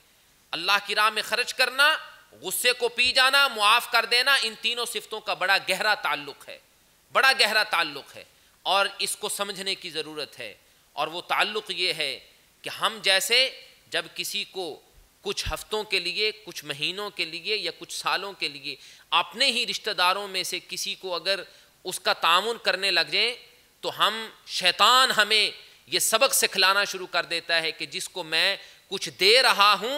Speaker 1: अल्लाह की राह में खर्च करना गुस्से को पी जाना मुआफ़ कर देना इन तीनों सिफतों का बड़ा गहरा ताल्लुक है बड़ा गहरा ताल्लुक है और इसको समझने की ज़रूरत है और वो ताल्लुक ये है कि हम जैसे जब किसी को कुछ हफ्तों के लिए कुछ महीनों के लिए या कुछ सालों के लिए अपने ही रिश्तेदारों में से किसी को अगर उसका ताउन करने लग जाए तो हम शैतान हमें ये सबक सिखलाना शुरू कर देता है कि जिसको मैं कुछ दे रहा हूँ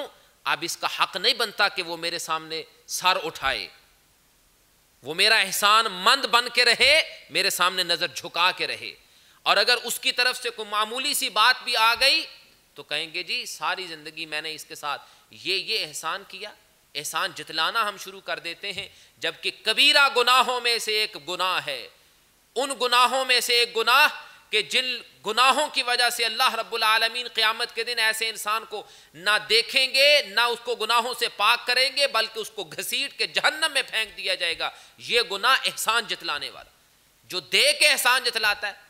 Speaker 1: अब इसका हक नहीं बनता कि वो मेरे सामने सर उठाए वो मेरा एहसान मंद बन के रहे मेरे सामने नज़र झुका के रहे और अगर उसकी तरफ से कोई मामूली सी बात भी आ गई तो कहेंगे जी सारी ज़िंदगी मैंने इसके साथ ये ये एहसान किया एहसान जितलाना हम शुरू कर देते हैं जबकि कबीरा गुनाहों में से एक गुनाह है उन गुनाहों में से एक गुनाह कि जिन गुनाहों की वजह से अल्लाह रब्बुल आलमीन क़यामत के दिन ऐसे इंसान को ना देखेंगे ना उसको गुनाहों से पाक करेंगे बल्कि उसको घसीट के जहन्नम में फेंक दिया जाएगा ये गुनाह एहसान जितलाने वाला जो दे के एहसान जितलाता है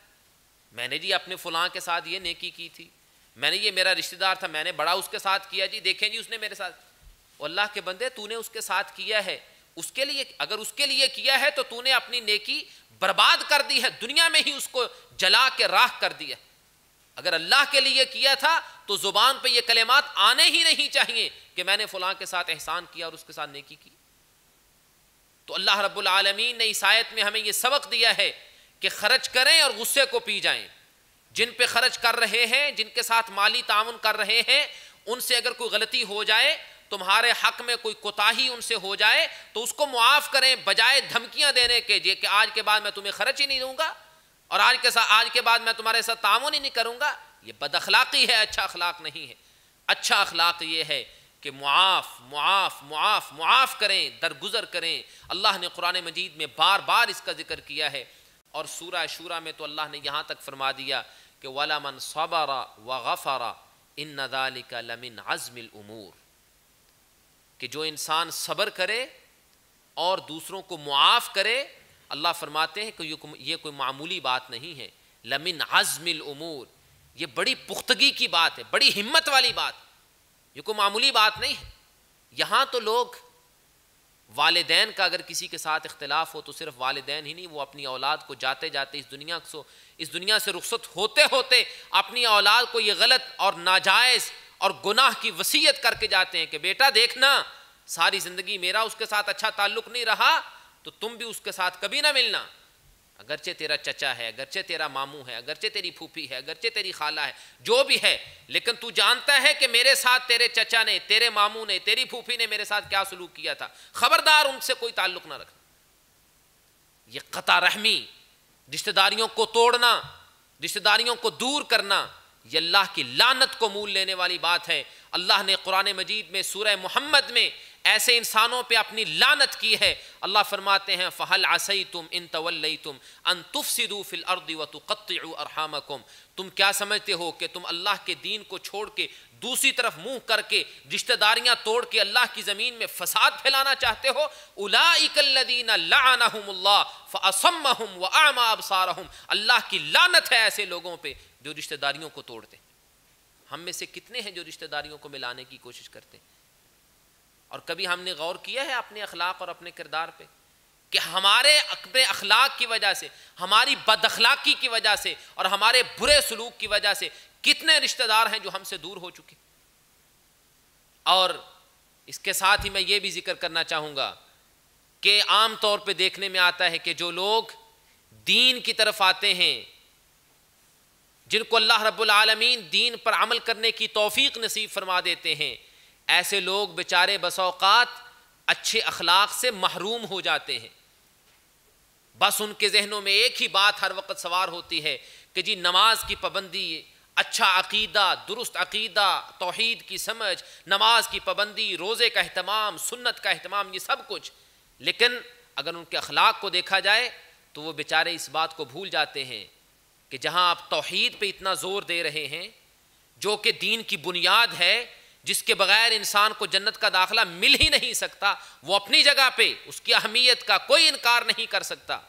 Speaker 1: मैंने जी अपने फुलां के साथ ये नेकी की थी मैंने ये मेरा रिश्तेदार था मैंने बड़ा उसके साथ किया जी देखें जी उसने मेरे साथ अल्लाह के बंदे तूने उसके साथ किया है उसके लिए अगर उसके लिए किया है तो तूने अपनी नेकी बर्बाद कर दी है दुनिया में ही उसको जला के राख कर दिया अगर अल्लाह के लिए किया था तो ज़ुबान पे ये कलेमात आने ही नहीं चाहिए कि मैंने फ़लाँ के साथ एहसान किया और उसके साथ नेकी की तो अल्लाह रब्बुल आलमीन ने इस आयत में हमें ये सबक दिया है कि खर्च करें और गुस्से को पी जाएं जिन पे खर्च कर रहे हैं जिनके साथ माली तान कर रहे हैं उनसे अगर कोई गलती हो जाए तुम्हारे हक में कोई कोताही उनसे हो जाए तो उसको मुआफ़ करें बजाय धमकियां देने के जे कि आज के बाद मैं तुम्हें खर्च ही नहीं दूंगा और आज के साथ आज के बाद मैं तुम्हारे साथ तामन ही नहीं करूंगा ये बद अखलाकी है अच्छा अखलाक नहीं है अच्छा अखलाक ये है कि मुआफ़ मुआफ़ मुआफ़ मुआफ़ करें दरगुजर करें अल्लाह ने कुरान मजीद में बार बार इसका जिक्र किया है और सूरा शूरा में तो अल्लाह ने यहाँ तक फरमा दिया कि मन सबारा व गफ़ारा इन नदाल का लमिन आजमिल उमूर कि जो इंसान सब्र करे और दूसरों को मुआफ़ करे अल्लाह फरमाते हैं कि ये कोई मामूली बात नहीं है लमिन आजमिल उमूर ये बड़ी पुख्तगी की बात है बड़ी हिम्मत वाली बात ये कोई मामूली बात नहीं है यहाँ तो लोग वालदेन का अगर किसी के साथ इख्तलाफ हो तो सिर्फ वालदेन ही नहीं वो अपनी औलाद को जाते जाते इस दुनिया को इस दुनिया से रुखसत होते होते अपनी औलाद को ये गलत और नाजायज़ और गुनाह की वसीयत करके जाते हैं कि बेटा देखना सारी ज़िंदगी मेरा उसके साथ अच्छा ताल्लुक़ नहीं रहा तो तुम भी उसके साथ कभी ना मिलना अगरचे तेरा चचा है अगरचे तेरा मामू है अगरचे तेरी फूफी है अगरचे तेरी खाला है जो भी है लेकिन तू जानता है कि मेरे साथ तेरे चचा ने तेरे मामू ने तेरी फूफी ने मेरे साथ क्या सलूक किया था खबरदार उनसे कोई ताल्लुक ना रखना ये कता रहमी रिश्तेदारियों को तोड़ना रिश्तेदारियों को दूर करना ये अल्लाह की लानत को मूल लेने वाली बात है अल्लाह ने कुरान मजीद में सूर्य मोहम्मद में ऐसे इंसानों पे अपनी लानत की है अल्लाह फरमाते हैं फ़हल आसई तुम इन तवल्लई तुम अन तुफसिदू फिल व तुम क्या समझते हो कि तुम अल्लाह के दीन को छोड़ के दूसरी तरफ मुंह करके रिश्तेदारियां तोड़ के अल्लाह की ज़मीन में फसाद फैलाना चाहते हो आमा अबसार अल्लाह की लानत है ऐसे लोगों पर जो रिश्तेदारियों को तोड़ते हम में से कितने हैं जो रिश्तेदारियों को मिलाने की कोशिश करते हैं और कभी हमने गौर किया है अपने अखलाक और अपने किरदार पे कि हमारे अपने अखलाक की वजह से हमारी बदअखलाकी की वजह से और हमारे बुरे सलूक की वजह से कितने रिश्तेदार हैं जो हमसे दूर हो चुके और इसके साथ ही मैं ये भी जिक्र करना चाहूँगा कि आम तौर पे देखने में आता है कि जो लोग दीन की तरफ आते हैं जिनको अल्लाह रब्बुल आलमीन दीन पर अमल करने की तौफीक नसीब फरमा देते हैं ऐसे लोग बेचारे बसौकात अच्छे अखलाक से महरूम हो जाते हैं बस उनके जहनों में एक ही बात हर वक्त सवार होती है कि जी नमाज की पाबंदी अच्छा अकीदा दुरुस्त अकीदा तोहद की समझ नमाज की पाबंदी रोज़े का अहतमाम सुन्नत का अहतमाम ये सब कुछ लेकिन अगर उनके अखलाक को देखा जाए तो वो बेचारे इस बात को भूल जाते हैं कि जहाँ आप तोहद पर इतना ज़ोर दे रहे हैं जो कि दीन की बुनियाद है जिसके बगैर इंसान को जन्नत का दाखला मिल ही नहीं सकता वो अपनी जगह पे उसकी अहमियत का कोई इनकार नहीं कर सकता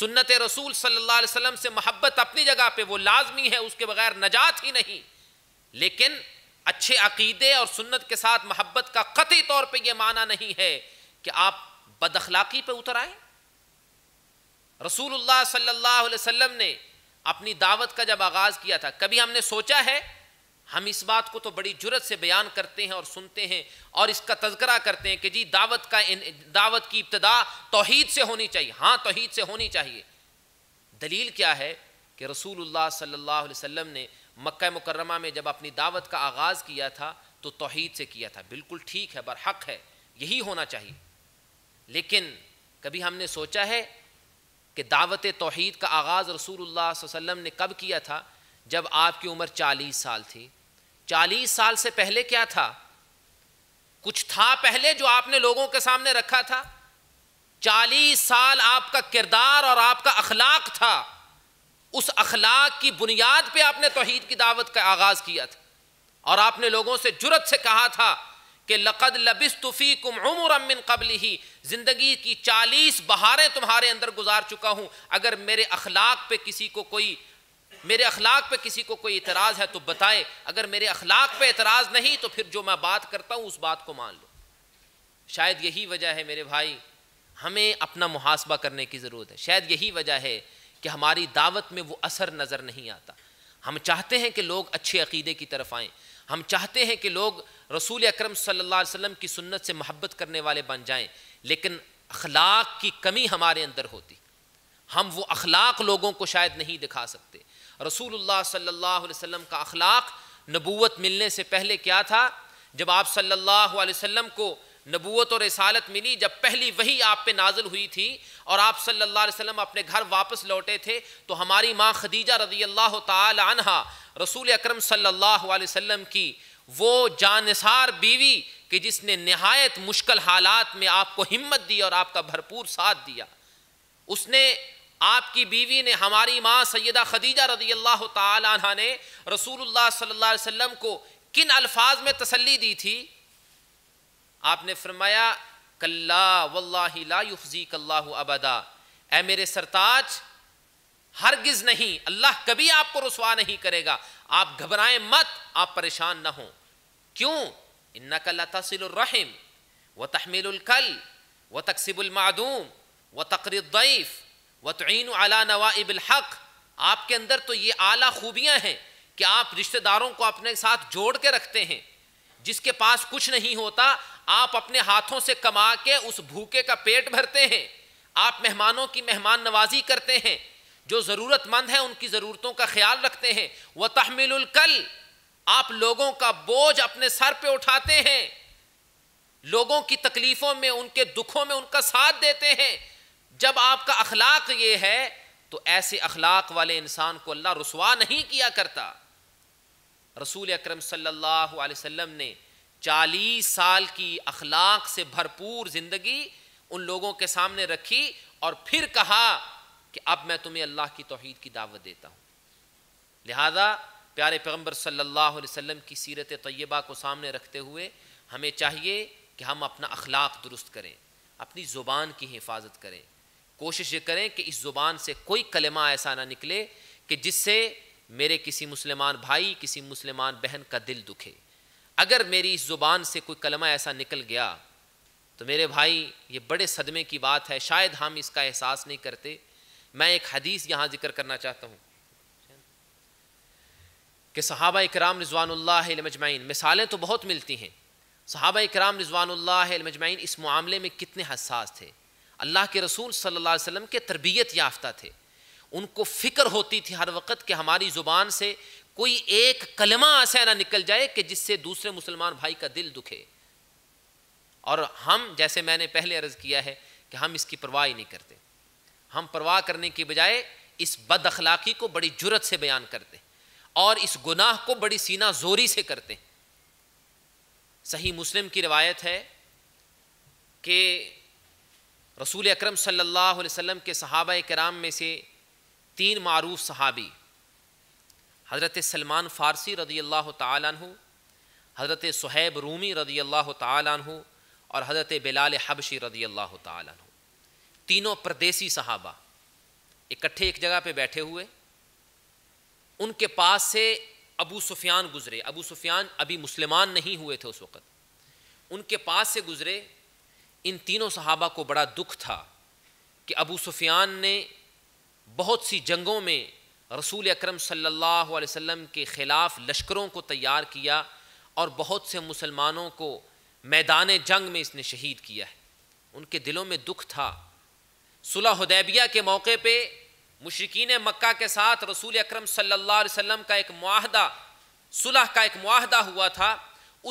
Speaker 1: सुन्नत रसूल सल्लल्लाहु अलैहि वसल्लम से मोहब्बत अपनी जगह पे वो लाजमी है उसके बगैर नजात ही नहीं लेकिन अच्छे अकीदे और सुन्नत के साथ मोहब्बत का कतई तौर पर यह माना नहीं है कि आप बदखलाकी पर उतर आए रसूल सल्लाह अलैहि ने अपनी दावत का जब आगाज़ किया था कभी हमने सोचा है हम इस बात को तो बड़ी जुरत से बयान करते हैं और सुनते हैं और इसका तस्करा करते हैं कि जी दावत का दावत की इब्तदा तोहहीद से होनी चाहिए हाँ तोहहीद से होनी चाहिए दलील क्या है कि रसूलुल्लाह सल्लल्लाहु अलैहि वसल्लम ने मक्का मुकर्रमा में जब अपनी दावत का आगाज़ किया था तो तोहहीद से किया था बिल्कुल ठीक है बरहक है यही होना चाहिए लेकिन कभी हमने सोचा है कि दावत तोहहीद का आगाज़ रसूल सल्लम ने कब किया था जब आपकी उम्र चालीस साल थी चालीस साल से पहले क्या था कुछ था पहले जो आपने लोगों के सामने रखा था चालीस साल आपका किरदार और आपका अखलाक था उस अखलाक की बुनियाद पे आपने तोहहीद की दावत का आगाज़ किया था और आपने लोगों से जुरत से कहा था कि लक़द लबिस तुफ़ी कुम कबल ही ज़िंदगी की चालीस बहारें तुम्हारे अंदर गुजार चुका हूं अगर मेरे अखलाक पे किसी को कोई मेरे अखलाक पे किसी को कोई इतराज़ है तो बताए अगर मेरे अखलाक पे इतराज़ नहीं तो फिर जो मैं बात करता हूँ उस बात को मान लो शायद यही वजह है मेरे भाई हमें अपना मुहासबा करने की ज़रूरत है शायद यही वजह है कि हमारी दावत में वो असर नज़र नहीं आता हम चाहते हैं कि लोग अच्छे अकीदे की तरफ आएँ हम चाहते हैं कि लोग रसूल अक्रम सम की सुन्नत से मोहब्बत करने वाले बन जाएँ लेकिन अखलाक की कमी हमारे अंदर होती हम वो अखलाक लोगों को शायद नहीं दिखा सकते रसूलुल्लाह सल्लल्लाहु अलैहि वसल्लम का अखलाक नबूवत मिलने से पहले क्या था जब आप सल्लल्लाहु अलैहि वसल्लम को नबूवत और रसालत मिली जब पहली वही आप पे नाजल हुई थी और आप सल्लल्लाहु अलैहि वसल्लम अपने घर वापस लौटे थे तो हमारी माँ खदीजा रजी अल्लाह तहा रसूल अक्रम सल्लल्लाहु अलैहि वसल्लम की वो जानसार बीवी कि जिसने नहायत मुश्किल हालात में आपको हिम्मत दी और आपका भरपूर साथ दिया उसने आपकी बीवी ने हमारी माँ सैदा खदीजा रदी अल्लाह तहा ने रसूल सल्लल्लाहु को किन अल्फाज में तसली दी थी आपने फरमाया कल्ला अबदा ए मेरे सरताज हरगिज नहीं अल्लाह कभी आपको रसवा नहीं करेगा आप घबराएं मत आप परेशान ना हो क्यों इन्ना कल तसिलरहम व तहमील कल व तकसिबुलमादूम व तकरीफ़ वतन अला नवाइबिल हक आपके अंदर तो ये आला खूबियां हैं कि आप रिश्तेदारों को अपने साथ जोड़ के रखते हैं जिसके पास कुछ नहीं होता आप अपने हाथों से कमा के उस भूखे का पेट भरते हैं आप मेहमानों की मेहमान नवाजी करते हैं जो ज़रूरतमंद हैं उनकी ज़रूरतों का ख्याल रखते हैं वह तहमिलकल आप लोगों का बोझ अपने सर पे उठाते हैं लोगों की तकलीफ़ों में उनके दुखों में उनका साथ देते हैं जब आपका अखलाक ये है तो ऐसे अखलाक वाले इंसान को अल्लाह रसवा नहीं किया करता रसूल अक्रम सल्लल्लाहु ने चालीस साल की अखलाक से भरपूर ज़िंदगी उन लोगों के सामने रखी और फिर कहा कि अब मैं तुम्हें अल्लाह की तोहद की दावत देता हूँ लिहाजा प्यारे पैगम्बर सल्लल्लाहु अलैहि वसल्लम की सीरत तय्यबा को सामने रखते हुए हमें चाहिए कि हम अपना अखलाक दुरुस्त करें अपनी ज़ुबान की हिफाजत करें कोशिश ये करें कि इस ज़ुबान से कोई कलमा ऐसा ना निकले कि जिससे मेरे किसी मुसलमान भाई किसी मुसलमान बहन का दिल दुखे अगर मेरी इस ज़ुबान से कोई कलमा ऐसा निकल गया तो मेरे भाई ये बड़े सदमे की बात है शायद हम इसका एहसास नहीं करते मैं एक हदीस यहाँ जिक्र करना चाहता हूँ कि सहाबा इकराम रिजवानल्लाजमाइन मिसालें तो बहुत मिलती हैं सहाबा इकराम रिजवानमजमैन इस मामले में कितने हसास थे अल्लाह के रसूल सल्लल्लाहु अलैहि वसल्लम के तरबियत याफ्ता थे उनको फ़िक्र होती थी हर वक्त कि हमारी ज़ुबान से कोई एक कलमा ऐसा ना निकल जाए कि जिससे दूसरे मुसलमान भाई का दिल दुखे और हम जैसे मैंने पहले अर्ज़ किया है कि हम इसकी परवाह ही नहीं करते हम परवाह करने के बजाय इस बद अखलाक़ी को बड़ी जुरत से बयान करते और इस गुनाह को बड़ी सीना जोरी से करते सही मुस्लिम की रवायत है कि रसूल अक्रम सल्लल्लाहु के सहाबा कराम में से तीन मरूफ सहाबी हज़रत सलमान फ़ारसी रदी अल्लाह तु हज़रत सहैब रूमी रदी अल्लाह तु और हज़रत बिलाल हबशी रदी अल्लाह तु तीनों परदेसी सहाबा इकट्ठे एक, एक जगह पर बैठे हुए उनके पास से अबू सुफियान गुज़रे अबू सुफियान अभी मुसलमान नहीं हुए थे उस वक़्त उनके पास से गुज़रे इन तीनों सहाबा को बड़ा दुख था कि अबू सुफियान ने बहुत सी जंगों में रसूल अक्रम सल्लल्लाहु के ख़िलाफ़ लश्करों को तैयार किया और बहुत से मुसलमानों को मैदान जंग में इसने शहीद किया है उनके दिलों में दुख था सुलहदैबिया के मौके पर मुशरकिन मक्का के साथ रसूल अक्रम सल्लल्लाहु का एक माहदा सुलह का एक माहदा हुआ था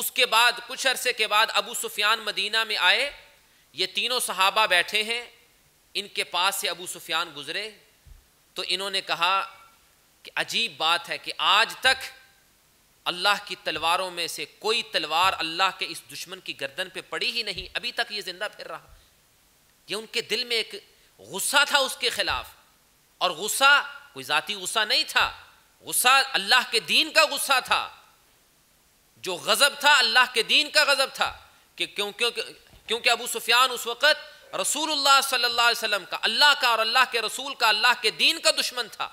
Speaker 1: उसके बाद कुछ अरसे के बाद अबू सुफियान मदीना में आए ये तीनों सहाबा बैठे हैं इनके पास से अबू सुफियान गुज़रे तो इन्होंने कहा कि अजीब बात है कि आज तक अल्लाह की तलवारों में से कोई तलवार अल्लाह के इस दुश्मन की गर्दन पे पड़ी ही नहीं अभी तक ये ज़िंदा फिर रहा ये उनके दिल में एक गुस्सा था उसके ख़िलाफ़ और गुस्सा कोई ज़ाती गुस्सा नहीं था गुस्सा अल्लाह के दीन का गुस्सा था जो गज़ब था अल्लाह के दीन का गज़ब था कि क्यों क्यों, क्यों क्योंकि अबू सुफियान उस वक़्त रसूल सल्लल्लाहु का अल्लाह का और अल्लाह के रसूल का अल्लाह के दीन का दुश्मन था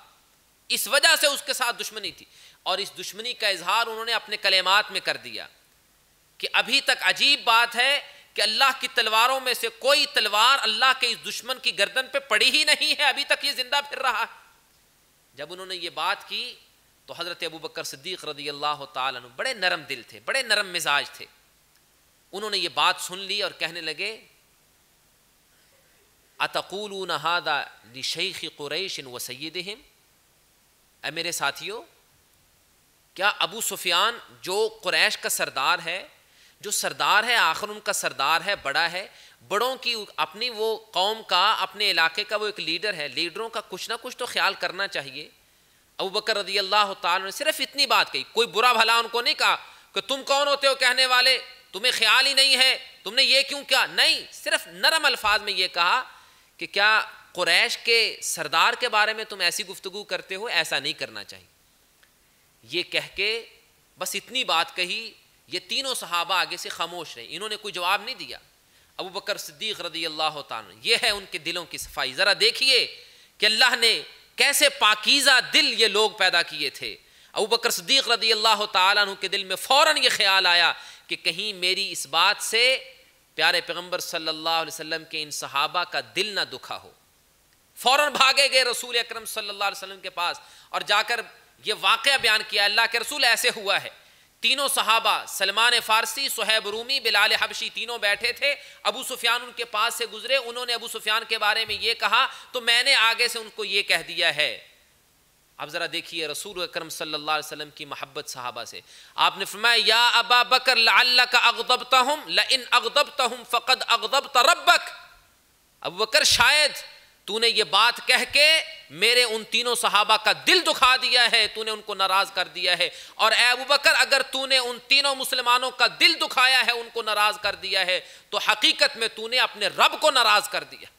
Speaker 1: इस वजह से उसके साथ दुश्मनी थी और इस दुश्मनी का इजहार उन्होंने अपने कलेमात में कर दिया कि अभी तक अजीब बात है कि अल्लाह की तलवारों में से कोई तलवार अल्लाह के इस दुश्मन की गर्दन पे पड़ी ही नहीं है अभी तक ये जिंदा फिर रहा है जब उन्होंने ये बात की तो हज़रत अबू बकर सिद्दीक रदी अल्लाह तुम बड़े नरम दिल थे बड़े नरम मिजाज थे उन्होंने ये बात सुन ली और कहने लगे अतकूल नहादा लिशैख कुरैश इन व सैद हिम मेरे साथियों क्या अबू सुफियान जो कुरैश का सरदार है जो सरदार है आखिर उनका सरदार है बड़ा है बड़ों की अपनी वो कौम का अपने इलाके का वो एक लीडर है लीडरों का कुछ ना कुछ तो ख्याल करना चाहिए अबू बकर रदी अल्लाह ने सिर्फ इतनी बात कही कोई बुरा भला उनको नहीं कहा कि तुम कौन होते हो कहने वाले तुम्हें ख्याल ही नहीं है तुमने ये क्यों क्या नहीं सिर्फ नरम अल्फाज में ये कहा कि क्या कुरैश के सरदार के बारे में तुम ऐसी गुफ्तु करते हो ऐसा नहीं करना चाहिए ये कह के बस इतनी बात कही ये तीनों सहाबा आगे से खामोश रहे इन्होंने कोई जवाब नहीं दिया अबू बकर सिद्दीक रदी अल्लाह ये है उनके दिलों की सफाई ज़रा देखिए कि अल्लाह ने कैसे पाकिज़ा दिल ये लोग पैदा किए थे अबू बकर सदीक रदी अल्लाह तु के दिल में फ़ौर यह ख्याल आया कि कहीं मेरी इस बात से प्यारे पैगम्बर सल्ला अलैहि के इन सहाबा का दिल ना दुखा हो फ़ौर भागे गए रसूल अक्रम सल्लल्लाहु अलैहि के पास और जाकर यह वाक़ बयान किया अल्लाह के रसूल ऐसे हुआ है तीनों सहाबा सलमान फ़ारसी सुहैब रूमी बिलाल हबशी तीनों बैठे थे अबू सुफियान उनके पास से गुजरे उन्होंने अबू सुफियान के बारे में ये कहा तो मैंने आगे से उनको ये कह दिया है आप ज़रा देखिए रसूल अक्रम सल्लाम की महब्बत साहबा से आपने फरमाया या अबा बकर का अगदबता हम लन अगदबता हूं फ़कद अगदब तबक अब बकर शायद तूने ये बात कह के मेरे उन तीनों सहाबा का दिल दुखा दिया है तूने उनको नाराज़ कर दिया है और अबू बकर अगर तूने उन तीनों मुसलमानों का दिल दुखाया है उनको नाराज़ कर दिया है तो हकीकत में तूने अपने रब को नाराज़ कर दिया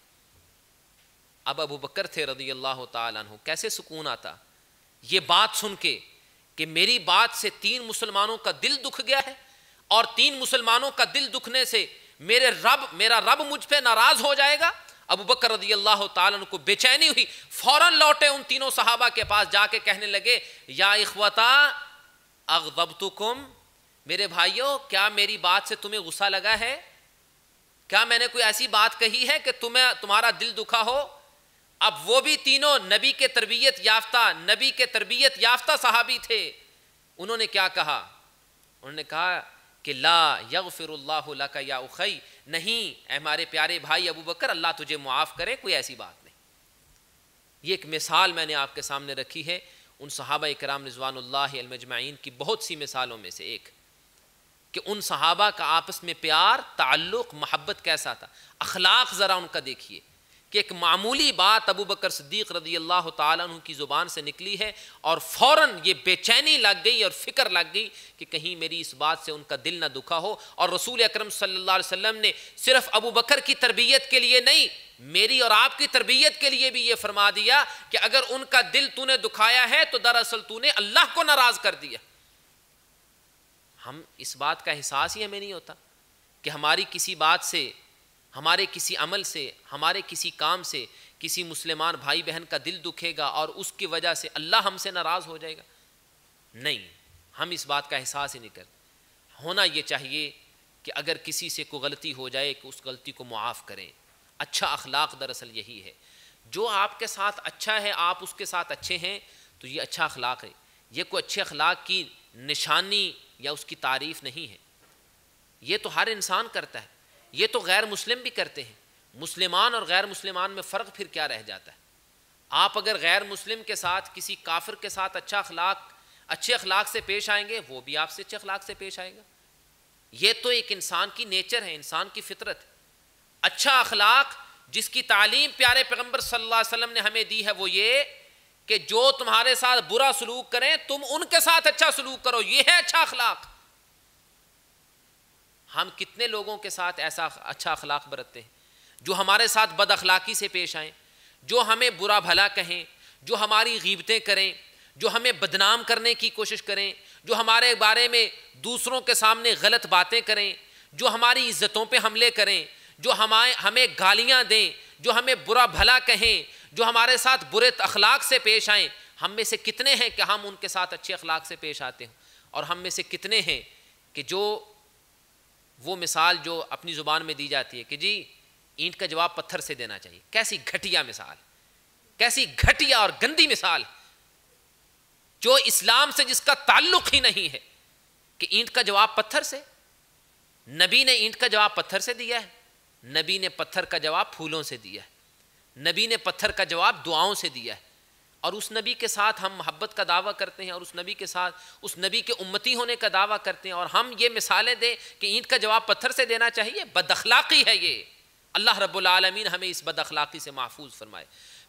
Speaker 1: अब अबू बकर थे रदी अल्लाह तु कैसे सुकून आता ये बात सुन के कि मेरी बात से तीन मुसलमानों का दिल दुख गया है और तीन मुसलमानों का दिल दुखने से मेरे रब मेरा रब मुझ पर नाराज हो जाएगा अबू बकर रजी अल्लाह तन को बेचैनी हुई फौरन लौटे उन तीनों साहबा के पास जाके कहने लगे या इखवता अगदबतुकुम मेरे भाइयों क्या मेरी बात से तुम्हें गुस्सा लगा है क्या मैंने कोई ऐसी बात कही है कि तुम्हें तुम्हारा दिल दुखा हो अब वो भी तीनों नबी के तरबियत याफ्ता नबी के तरबियत याफ्ता साहबी थे उन्होंने क्या कहा उन्होंने कहा कि ला यगफिर का या उखई नहीं हमारे प्यारे भाई अबू बकर अल्लाह तुझे मुआफ़ करे कोई ऐसी बात नहीं ये एक मिसाल मैंने आपके सामने रखी है उन सहाबा कराम रिजवानल्लामजमाइन की बहुत सी मिसालों में से एक कि उन सहाबा का आपस में प्यार ताल्लुक़ मोहब्बत कैसा था अखलाक ज़रा उनका देखिए कि एक मामूली बात अबू बकर सिद्दीक रज़ी अल्लाह तु की ज़ुबान से निकली है और फ़ौर ये बेचैनी लग गई और फ़िक्र लग गई कि कहीं मेरी इस बात से उनका दिल ना दुखा हो और रसूल अक्रम सम ने सिर्फ अबू बकर की तरबियत के लिए नहीं मेरी और आपकी तरबियत के लिए भी ये फरमा दिया कि अगर उनका दिल तूने दुखाया है तो दरअसल तूने अल्लाह को नाराज़ कर दिया हम इस बात का एहसास ही हमें नहीं होता कि हमारी किसी बात से हमारे किसी अमल से हमारे किसी काम से किसी मुसलमान भाई बहन का दिल दुखेगा और उसकी वजह से अल्लाह हमसे नाराज़ हो जाएगा नहीं हम इस बात का एहसास ही नहीं करते होना ये चाहिए कि अगर किसी से कोई गलती हो जाए कि उस गलती को मुआफ़ करें अच्छा अखलाक दरअसल यही है जो आपके साथ अच्छा है आप उसके साथ अच्छे हैं तो ये अच्छा अखलाक है ये कोई अच्छे अखलाक की निशानी या उसकी तारीफ़ नहीं है ये तो हर इंसान करता है ये तो गैर मुस्लिम भी करते हैं मुसलमान और गैर मुसलमान में फ़र्क फिर क्या रह जाता है आप अगर गैर मुस्लिम के साथ किसी काफिर के साथ अच्छा अखलाक अच्छे अखलाक से पेश आएंगे वो भी आपसे अच्छे अखलाक से पेश आएगा ये तो एक इंसान की नेचर है इंसान की फितरत अच्छा अखलाक जिसकी तालीम प्यारे पैगम्बर सल्लल्लाहु ने हमें दी है वो ये कि जो तुम्हारे साथ बुरा सलूक करें तुम उनके साथ अच्छा सलूक करो ये है अच्छा अखलाक हम कितने लोगों के साथ ऐसा अच्छा अखलाक बरतते हैं जो हमारे साथ बद अखलाक़ी से पेश आए जो हमें बुरा भला कहें जो हमारी गीबतें करें जो हमें बदनाम करने की कोशिश करें जो हमारे बारे में दूसरों के सामने गलत बातें करें जो हमारी इज़्ज़तों पे हमले करें जो हमारे हमें गालियाँ दें जो हमें बुरा भला कहें जो हमारे साथ बुरे अखलाक से पेश आएँ हम में से कितने हैं कि हम उनके साथ अच्छे अखलाक से पेश आते हों और हम में से कितने हैं कि जो वो मिसाल जो अपनी ज़ुबान में दी जाती है कि जी ईंट का जवाब पत्थर से देना चाहिए कैसी घटिया मिसाल कैसी घटिया और गंदी मिसाल जो इस्लाम से जिसका ताल्लुक ही नहीं है कि ईंट का जवाब पत्थर से नबी ने ईंट का जवाब पत्थर से दिया है नबी ने पत्थर का जवाब फूलों से दिया है नबी ने पत्थर का जवाब दुआओं से दिया है और उस नबी के साथ हम मोहब्बत का दावा करते हैं और उस नबी के साथ उस नबी के उम्मती होने का दावा करते हैं और हम ये मिसालें दें कि ईंट का जवाब पत्थर से देना चाहिए बदखलाक़ी है ये अल्लाह रबालमीन हमें इस बदखलाक़ी से महफूज फरमाए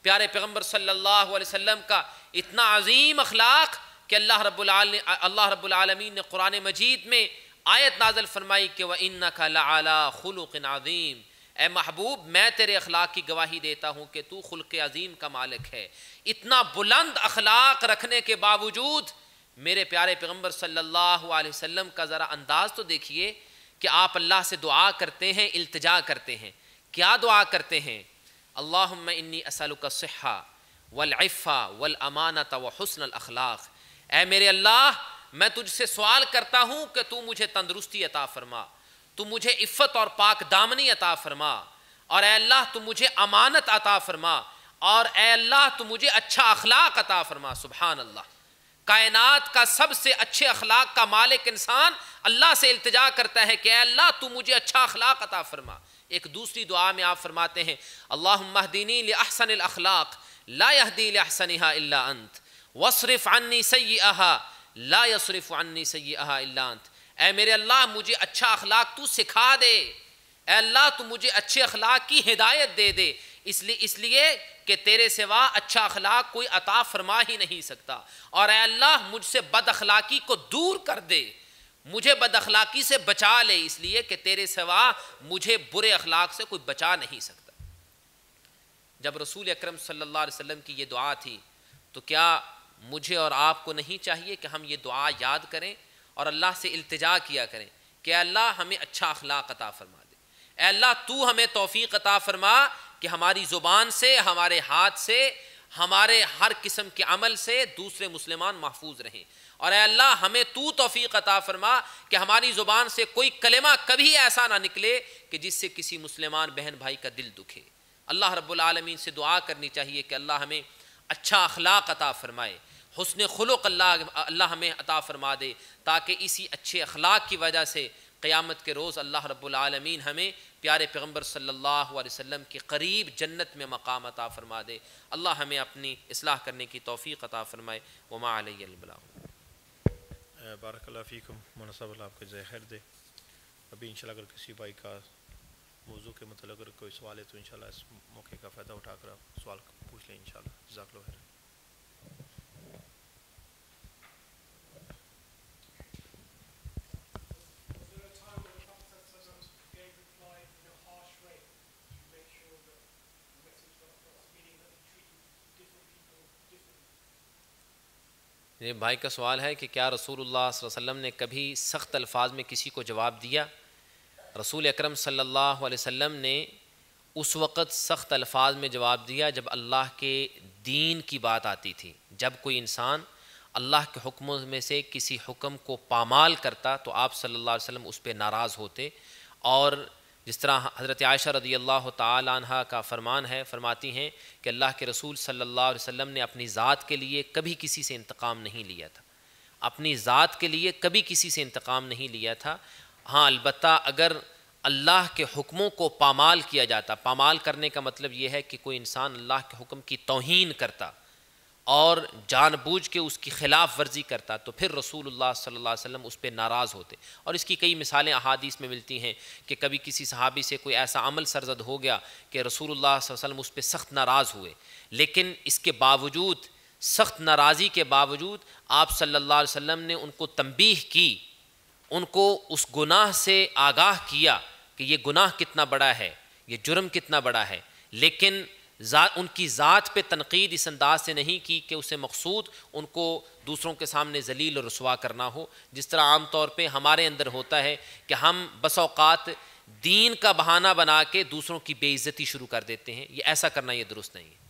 Speaker 1: प्यारे पैगम्बर सल्ला वसम का इतना अजीम अखलाक कि अल्लाह रब्बुल अल्लाह रब्लमीन ने कुरान मजीद में आयत नाजल फरमाई कि वह इन्ना का खुलुक नाजीम ए महबूब मैं तेरे अखलाक की गवाही देता हूँ कि तू खुल्क अजीम का मालिक है इतना बुलंद अखलाक रखने के बावजूद मेरे प्यारे पैगम्बर सल्ला अलैहि का ज़रा अंदाज़ तो देखिए कि आप अल्लाह से दुआ करते हैं इल्तजा करते हैं क्या दुआ करते हैं अल्लाह इन्नी का सहा वलफ़ा वल अमानत व हसन अखलाक ए मेरे अल्लाह मैं तुझसे सवाल करता हूँ कि तू मुझे तंदरुस्ती अता फरमा तू मुझे इफ़्फ़त और पाक दामनी अता फरमा और अल्लाह तू मुझे अमानत अता फरमा और अल्लाह तू मुझे अच्छा अखलाक अता फरमा सुबहान अल्लाह कायनात का सबसे अच्छे अखलाक का मालिक इंसान अल्लाह से इल्तजा करता है कि अल्लाह तू मुझे अच्छा अखलाक अता फरमा एक दूसरी दुआ में आप फरमाते हैं अल्लाह महदीनी अहसन अखलाक लादी अहसनहा अंत वसरफ़ अन्नी सई आहा ला अन्नी सई आहा अंत ए मेरे अल्लाह मुझे अच्छा अखलाक तू सिखा दे ए अल्लाह तू मुझे अच्छे अखलाक की हिदायत दे दे इसलिए इसलिए कि तेरे सिवा अच्छा अखलाक कोई अता फरमा ही नहीं सकता और ए अल्लाह मुझसे बद अखलाकी को दूर कर दे मुझे बद अखलाकी से बचा ले इसलिए कि तेरे सिवा मुझे बुरे अखलाक से कोई बचा नहीं सकता जब रसूल अक्रम सल्लल्लाहु अलैहि की ये दुआ थी तो क्या मुझे और आपको नहीं चाहिए कि हम ये दुआ याद करें और अल्लाह से इल्तजा किया करें कि अल्लाह हमें अच्छा अखलाक अता फरमा दे अल्लाह तू हमें तोफ़ी अता फरमा कि हमारी ज़ुबान से हमारे हाथ से हमारे हर किस्म के अमल से दूसरे मुसलमान महफूज रहें और अल्लाह हमें तू तोफ़ी अता फरमा कि हमारी ज़ुबान से कोई कलेमा कभी ऐसा ना निकले कि जिससे किसी मुसलमान बहन भाई का दिल दुखे अल्लाह रब्बुल रबालमीन से दुआ करनी चाहिए कि अल्लाह हमें अच्छा अखलाक अता फरमाए हसन खुलक अल्लाह हमें अता फ़रमा दे ताकि इसी अच्छे अखलाक की वजह से क्यामत के रोज़ अल्लाह रब्लमीन हमें प्यारे पैगम्बर सल्ला वसम के करीब जन्नत में मकाम अता फ़रमा दे अल्लाह हमें अपनी असलाह करने की तोफ़ी अता फ़रमाए वमा अलबला आपको दे अभी इंशाल्लाह अगर किसी भाई का मौजू के मतलब अगर कोई सवाल है तो इंशाल्लाह इस मौके का फ़ायदा उठाकर आप सवाल पूछ लें इंशाल्लाह जजाकलो खैर ये भाई का सवाल है कि क्या रसूलुल्लाह वसल्लम ने कभी सख्त अल्फाज में किसी को जवाब दिया रसूल अकरम सल्लल्लाहु अलैहि वसल्लम ने उस वक़्त सख्त अल्फाज में जवाब दिया जब अल्लाह के दीन की बात आती थी जब कोई इंसान अल्लाह के हुक्मों में से किसी हुक्म को पामाल करता तो आप सल्ला वसम उस पर नाराज़ होते और जिस तरह हज़रत आयशा रदी अल्लाह तह का फ़रमान है फ़रमाती हैं कि अल्लाह के रसूल सल्ला अलैहि ने अपनी ज़ात के लिए कभी किसी से इंतकाम नहीं लिया था अपनी ज़ात के लिए कभी किसी से इंतकाम नहीं लिया था हाँ अलबत् अगर अल्लाह के हुक्मों को पामाल किया जाता पामाल करने का मतलब यह है कि कोई इंसान अल्लाह के हुक्म की तोहन करता और जानबूझ के उसकी खिलाफ वर्जी करता तो फिर रसूल सल्लल्लाहु अलैहि वसल्लम उस पर नाराज़ होते और इसकी कई मिसालें अहादीस में मिलती हैं कि कभी किसी सहाबी से कोई ऐसा अमल सरजद हो गया कि रसूल वसल्लम उस पर सख्त नाराज़ हुए लेकिन इसके बावजूद सख्त नाराज़ी के बावजूद आप सल्ला वसम ने उनको तंबीह की उनको उस गुनाह से आगाह किया कि ये गुनाह कितना बड़ा है ये जुर्म कितना बड़ा है लेकिन उनकी ज़ात पे तनकीद इस अंदाज से नहीं की कि उसे मकसूद उनको दूसरों के सामने जलील और रसुवा करना हो जिस तरह आम तौर पर हमारे अंदर होता है कि हम बसौकात दीन का बहाना बना के दूसरों की बेइज्जती शुरू कर देते हैं ये ऐसा करना ये दुरुस्त नहीं है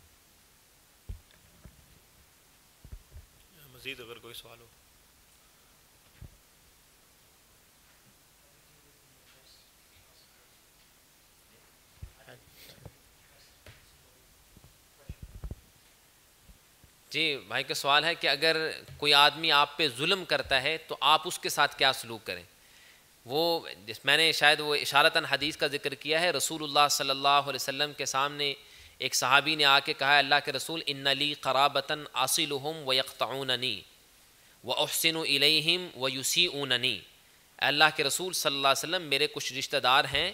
Speaker 1: मज़ीद अगर कोई सवाल हो जी भाई का सवाल है कि अगर कोई आदमी आप पे जुल्म करता है तो आप उसके साथ क्या सलूक करें वो जिस मैंने शायद वो इशारता हदीस का जिक्र किया है रसूलुल्लाह सल्लल्लाहु अलैहि वसल्लम के सामने एक सहाबी ने आके कहा अल्लाह के रसूल इन्नली कराबता आसिलहम व यकताउननी व अहसिन व यूसी अल्लाह के रसूल सल्ला वसम मेरे कुछ रिश्तेदार हैं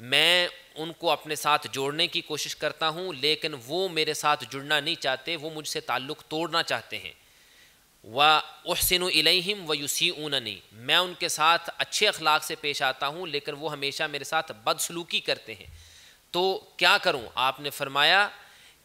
Speaker 1: मैं उनको अपने साथ जोड़ने की कोशिश करता हूँ लेकिन वो मेरे साथ जुड़ना नहीं चाहते वो मुझसे ताल्लुक़ तोड़ना चाहते हैं व उहसिन इलहिम व यूसी ऊननी मैं उनके साथ अच्छे अखलाक से पेश आता हूँ लेकिन वो हमेशा मेरे साथ बदसलूकी करते हैं तो क्या करूँ आपने फरमाया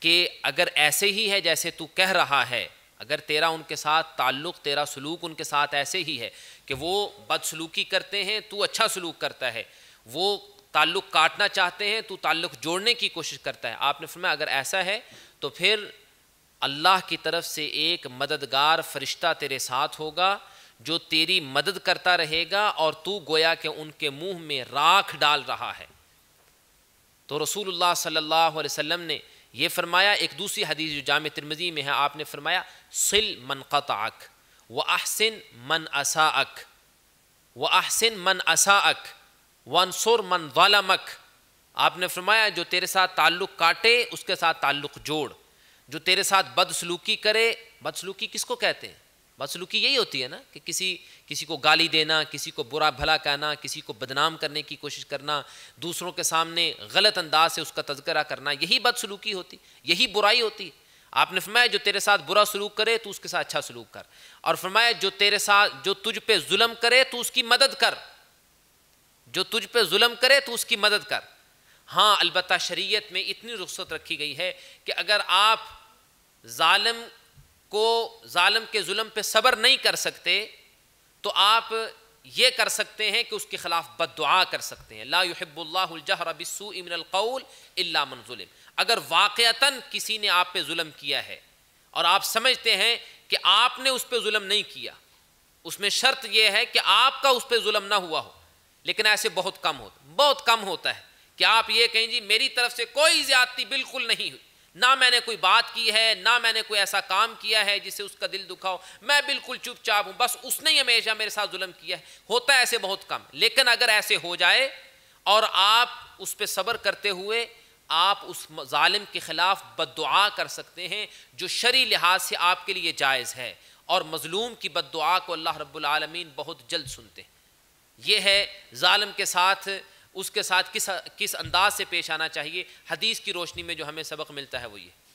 Speaker 1: कि अगर ऐसे ही है जैसे तू कह रहा है अगर तेरा उनके साथ ताल्लुक़ तेरा सलूक उनके साथ ऐसे ही है कि वो बदसलूकी करते हैं तू अच्छा सलूक करता है वो ताल्लुक़ काटना चाहते हैं तो ताल्लुक़ जोड़ने की कोशिश करता है आपने फरमाया अगर ऐसा है तो फिर अल्लाह की तरफ से एक मददगार फरिश्ता तेरे साथ होगा जो तेरी मदद करता रहेगा और तू गोया के उनके मुंह में राख डाल रहा है तो रसूलुल्लाह सल्लल्लाहु अलैहि वसल्लम ने यह फरमाया एक दूसरी हदीस जो जाम तिरमजी में है आपने फरमाया सिल मन क़तअक व अहसिन मन अक व अहसिन मन अक वनसुर मन वालमक आपने फरमाया जो तेरे साथ ताल्लुक़ काटे उसके साथ ताल्लुक़ जोड़ जो तेरे साथ बदसलूकी करे बदसलूकी किसको कहते हैं बदसलूकी यही होती है ना कि किसी किसी को गाली देना किसी को बुरा भला कहना किसी को बदनाम करने की कोशिश करना दूसरों के सामने गलत अंदाज से उसका तस्करा करना यही बदसलूकी होती यही बुराई होती आपने फरमाया जो तेरे साथ बुरा सलूक करे तो उसके साथ अच्छा सलूक कर और फरमाया जो तेरे साथ जो तुझ पे म करे तो उसकी मदद कर जो तुझ पे जुलम करे तो उसकी मदद कर हाँ अलबत् शरीयत में इतनी रुख्सत रखी गई है कि अगर आप जालम को ालम के जुलम पे सब्र नहीं कर सकते तो आप ये कर सकते हैं कि उसके ख़िलाफ़ बद कर सकते हैं ला लाहब्बुल्लाजहरबिसू इमनकौल इलामन अगर वाक़ता किसी ने आप पे जुलम किया है और आप समझते हैं कि आपने उस पर म नहीं किया उसमें शर्त यह है कि आपका उस पर म ना हुआ हो लेकिन ऐसे बहुत कम होते बहुत कम होता है कि आप ये कहें जी मेरी तरफ से कोई ज़्यादती बिल्कुल नहीं हुई ना मैंने कोई बात की है ना मैंने कोई ऐसा काम किया है जिससे उसका दिल दुखा हो मैं बिल्कुल चुपचाप हूं बस उसने ही हमेशा मेरे साथ जुल्म किया है होता है ऐसे बहुत कम लेकिन अगर ऐसे हो जाए और आप उस पर सब्र करते हुए आप उस जालिम के ख़िलाफ़ बद कर सकते हैं जो शरी लिहाज से आपके लिए जायज़ है और मज़लूम की बद को अल्लाह रब्बुल रबालमीन बहुत जल्द सुनते हैं ये है ालम के साथ उसके साथ किस किस अंदाज से पेश आना चाहिए हदीस की रोशनी में जो हमें सबक मिलता है वो ये